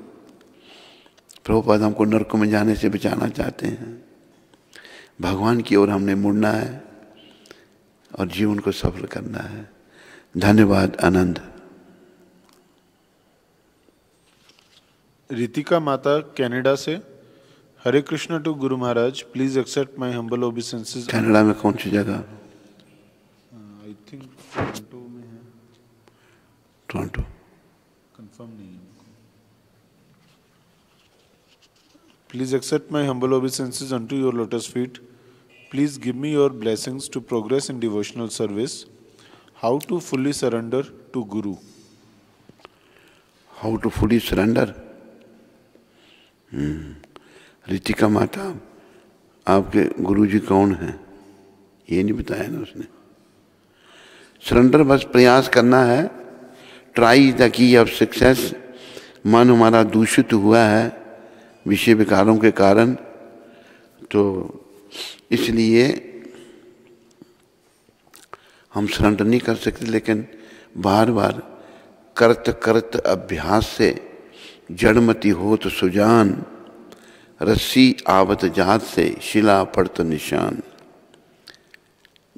प्रभुपाद हमको नरक में जाने से बचाना चाहते हैं भगवान की ओर हमने मुड़ना है और जीवन को सफल करना है धन्यवाद आनंद
रितिका माता कनाडा से हरे Krishna to guru Maharaj please accept my humble obeisances Canada
में कौन सी जगह
आई थिंक टोरंटो में है टोरंटो कंफर्म नहीं Please accept my humble obeisances unto your lotus feet. Please give me your blessings to progress in devotional service. How to fully surrender to Guru?
How to fully surrender? Hmm. Ritika माता आपके गुरु जी कौन हैं ये नहीं बताया ना उसने सरेंडर बस प्रयास करना है try the key of success मन हमारा दूषित हुआ है विषय विकारों के कारण तो इसलिए हम शरण तो नहीं कर सकते लेकिन बार बार करत करत अभ्यास से जड़मती हो तो सुजान रस्सी आवत जात से शिला पड़त निशान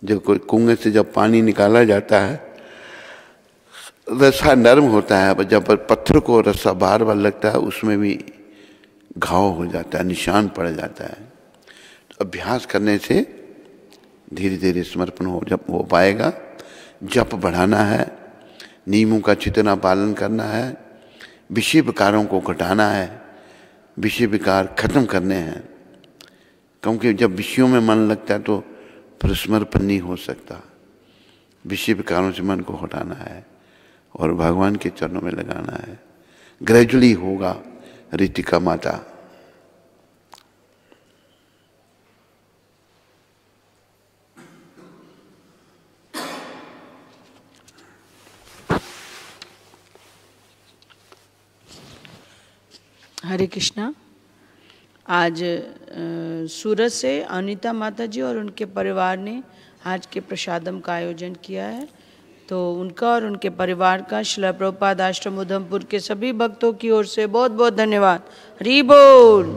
जब कोई कुएं से जब पानी निकाला जाता है रस्सा नरम होता है जब पत्थर को रस्सा बार बार लगता है उसमें भी घाव हो जाता है निशान पड़ जाता है तो अभ्यास करने से धीरे धीरे समर्पण हो जब हो पाएगा जप बढ़ाना है नियमों का चितना पालन करना है विषय विकारों को घटाना है विषय विकार खत्म करने हैं क्योंकि जब विषयों में मन लगता है तो फिर समर्पण नहीं हो सकता विषय विकारों से मन को हटाना है और भगवान के चरणों में लगाना है ग्रेजुअली होगा रितिका माता
हरे कृष्णा आज सूरत से अनिता माता जी और उनके परिवार ने आज के प्रसादम का आयोजन किया है तो उनका और उनके परिवार का शिला प्रपाद आश्रम उधमपुर के सभी भक्तों की ओर से बहुत बहुत धन्यवाद हरी बोल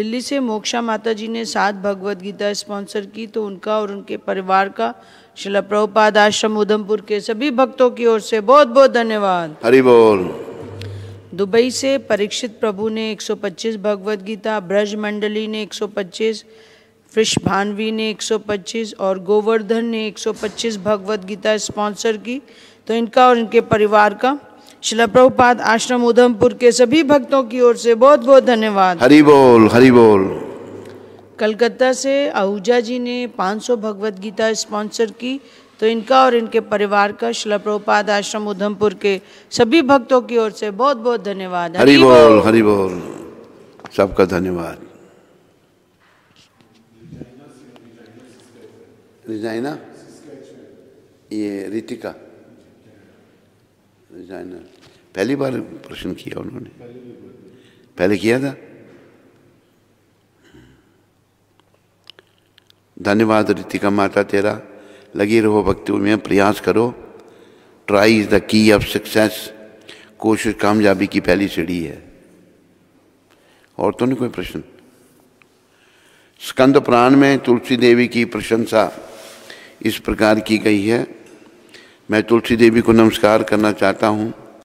दिल्ली से मोक्षा माता जी ने सात भगवद गीता स्पॉन्सर की तो उनका और उनके परिवार का शिला प्रभुपाद आश्रम उधमपुर के सभी भक्तों की ओर से बहुत बहुत धन्यवाद
हरि बोल
दुबई से परीक्षित प्रभु ने 125 भगवद गीता ब्रज मंडली ने 125 भानवी ने 125 और गोवर्धन ने 125 भगवत गीता स्पॉन्सर की तो इनका और इनके परिवार का शिला प्रभुपाद आश्रम उधमपुर के सभी भक्तों की ओर से बहुत बहुत धन्यवाद
हरि बोल हरि बोल
कलकत्ता से आहूजा जी ने 500 भगवत गीता स्पॉन्सर की तो इनका और इनके परिवार का शिला प्रभुपाद आश्रम उधमपुर के सभी भक्तों की ओर से बहुत बहुत धन्यवाद हरि बोल
हरि बोल सबका धन्यवाद रिजाइना ये रितिका रिजाइना पहली बार प्रश्न किया उन्होंने पहले किया था धन्यवाद रितिका माता तेरा लगी रहो भक्ति में प्रयास करो try is the key of success कोशिश कामयाबी की पहली सीढ़ी है और तो नहीं कोई प्रश्न स्कंद प्राण में तुलसी देवी की प्रशंसा इस प्रकार की गई है मैं तुलसी देवी को नमस्कार करना चाहता हूँ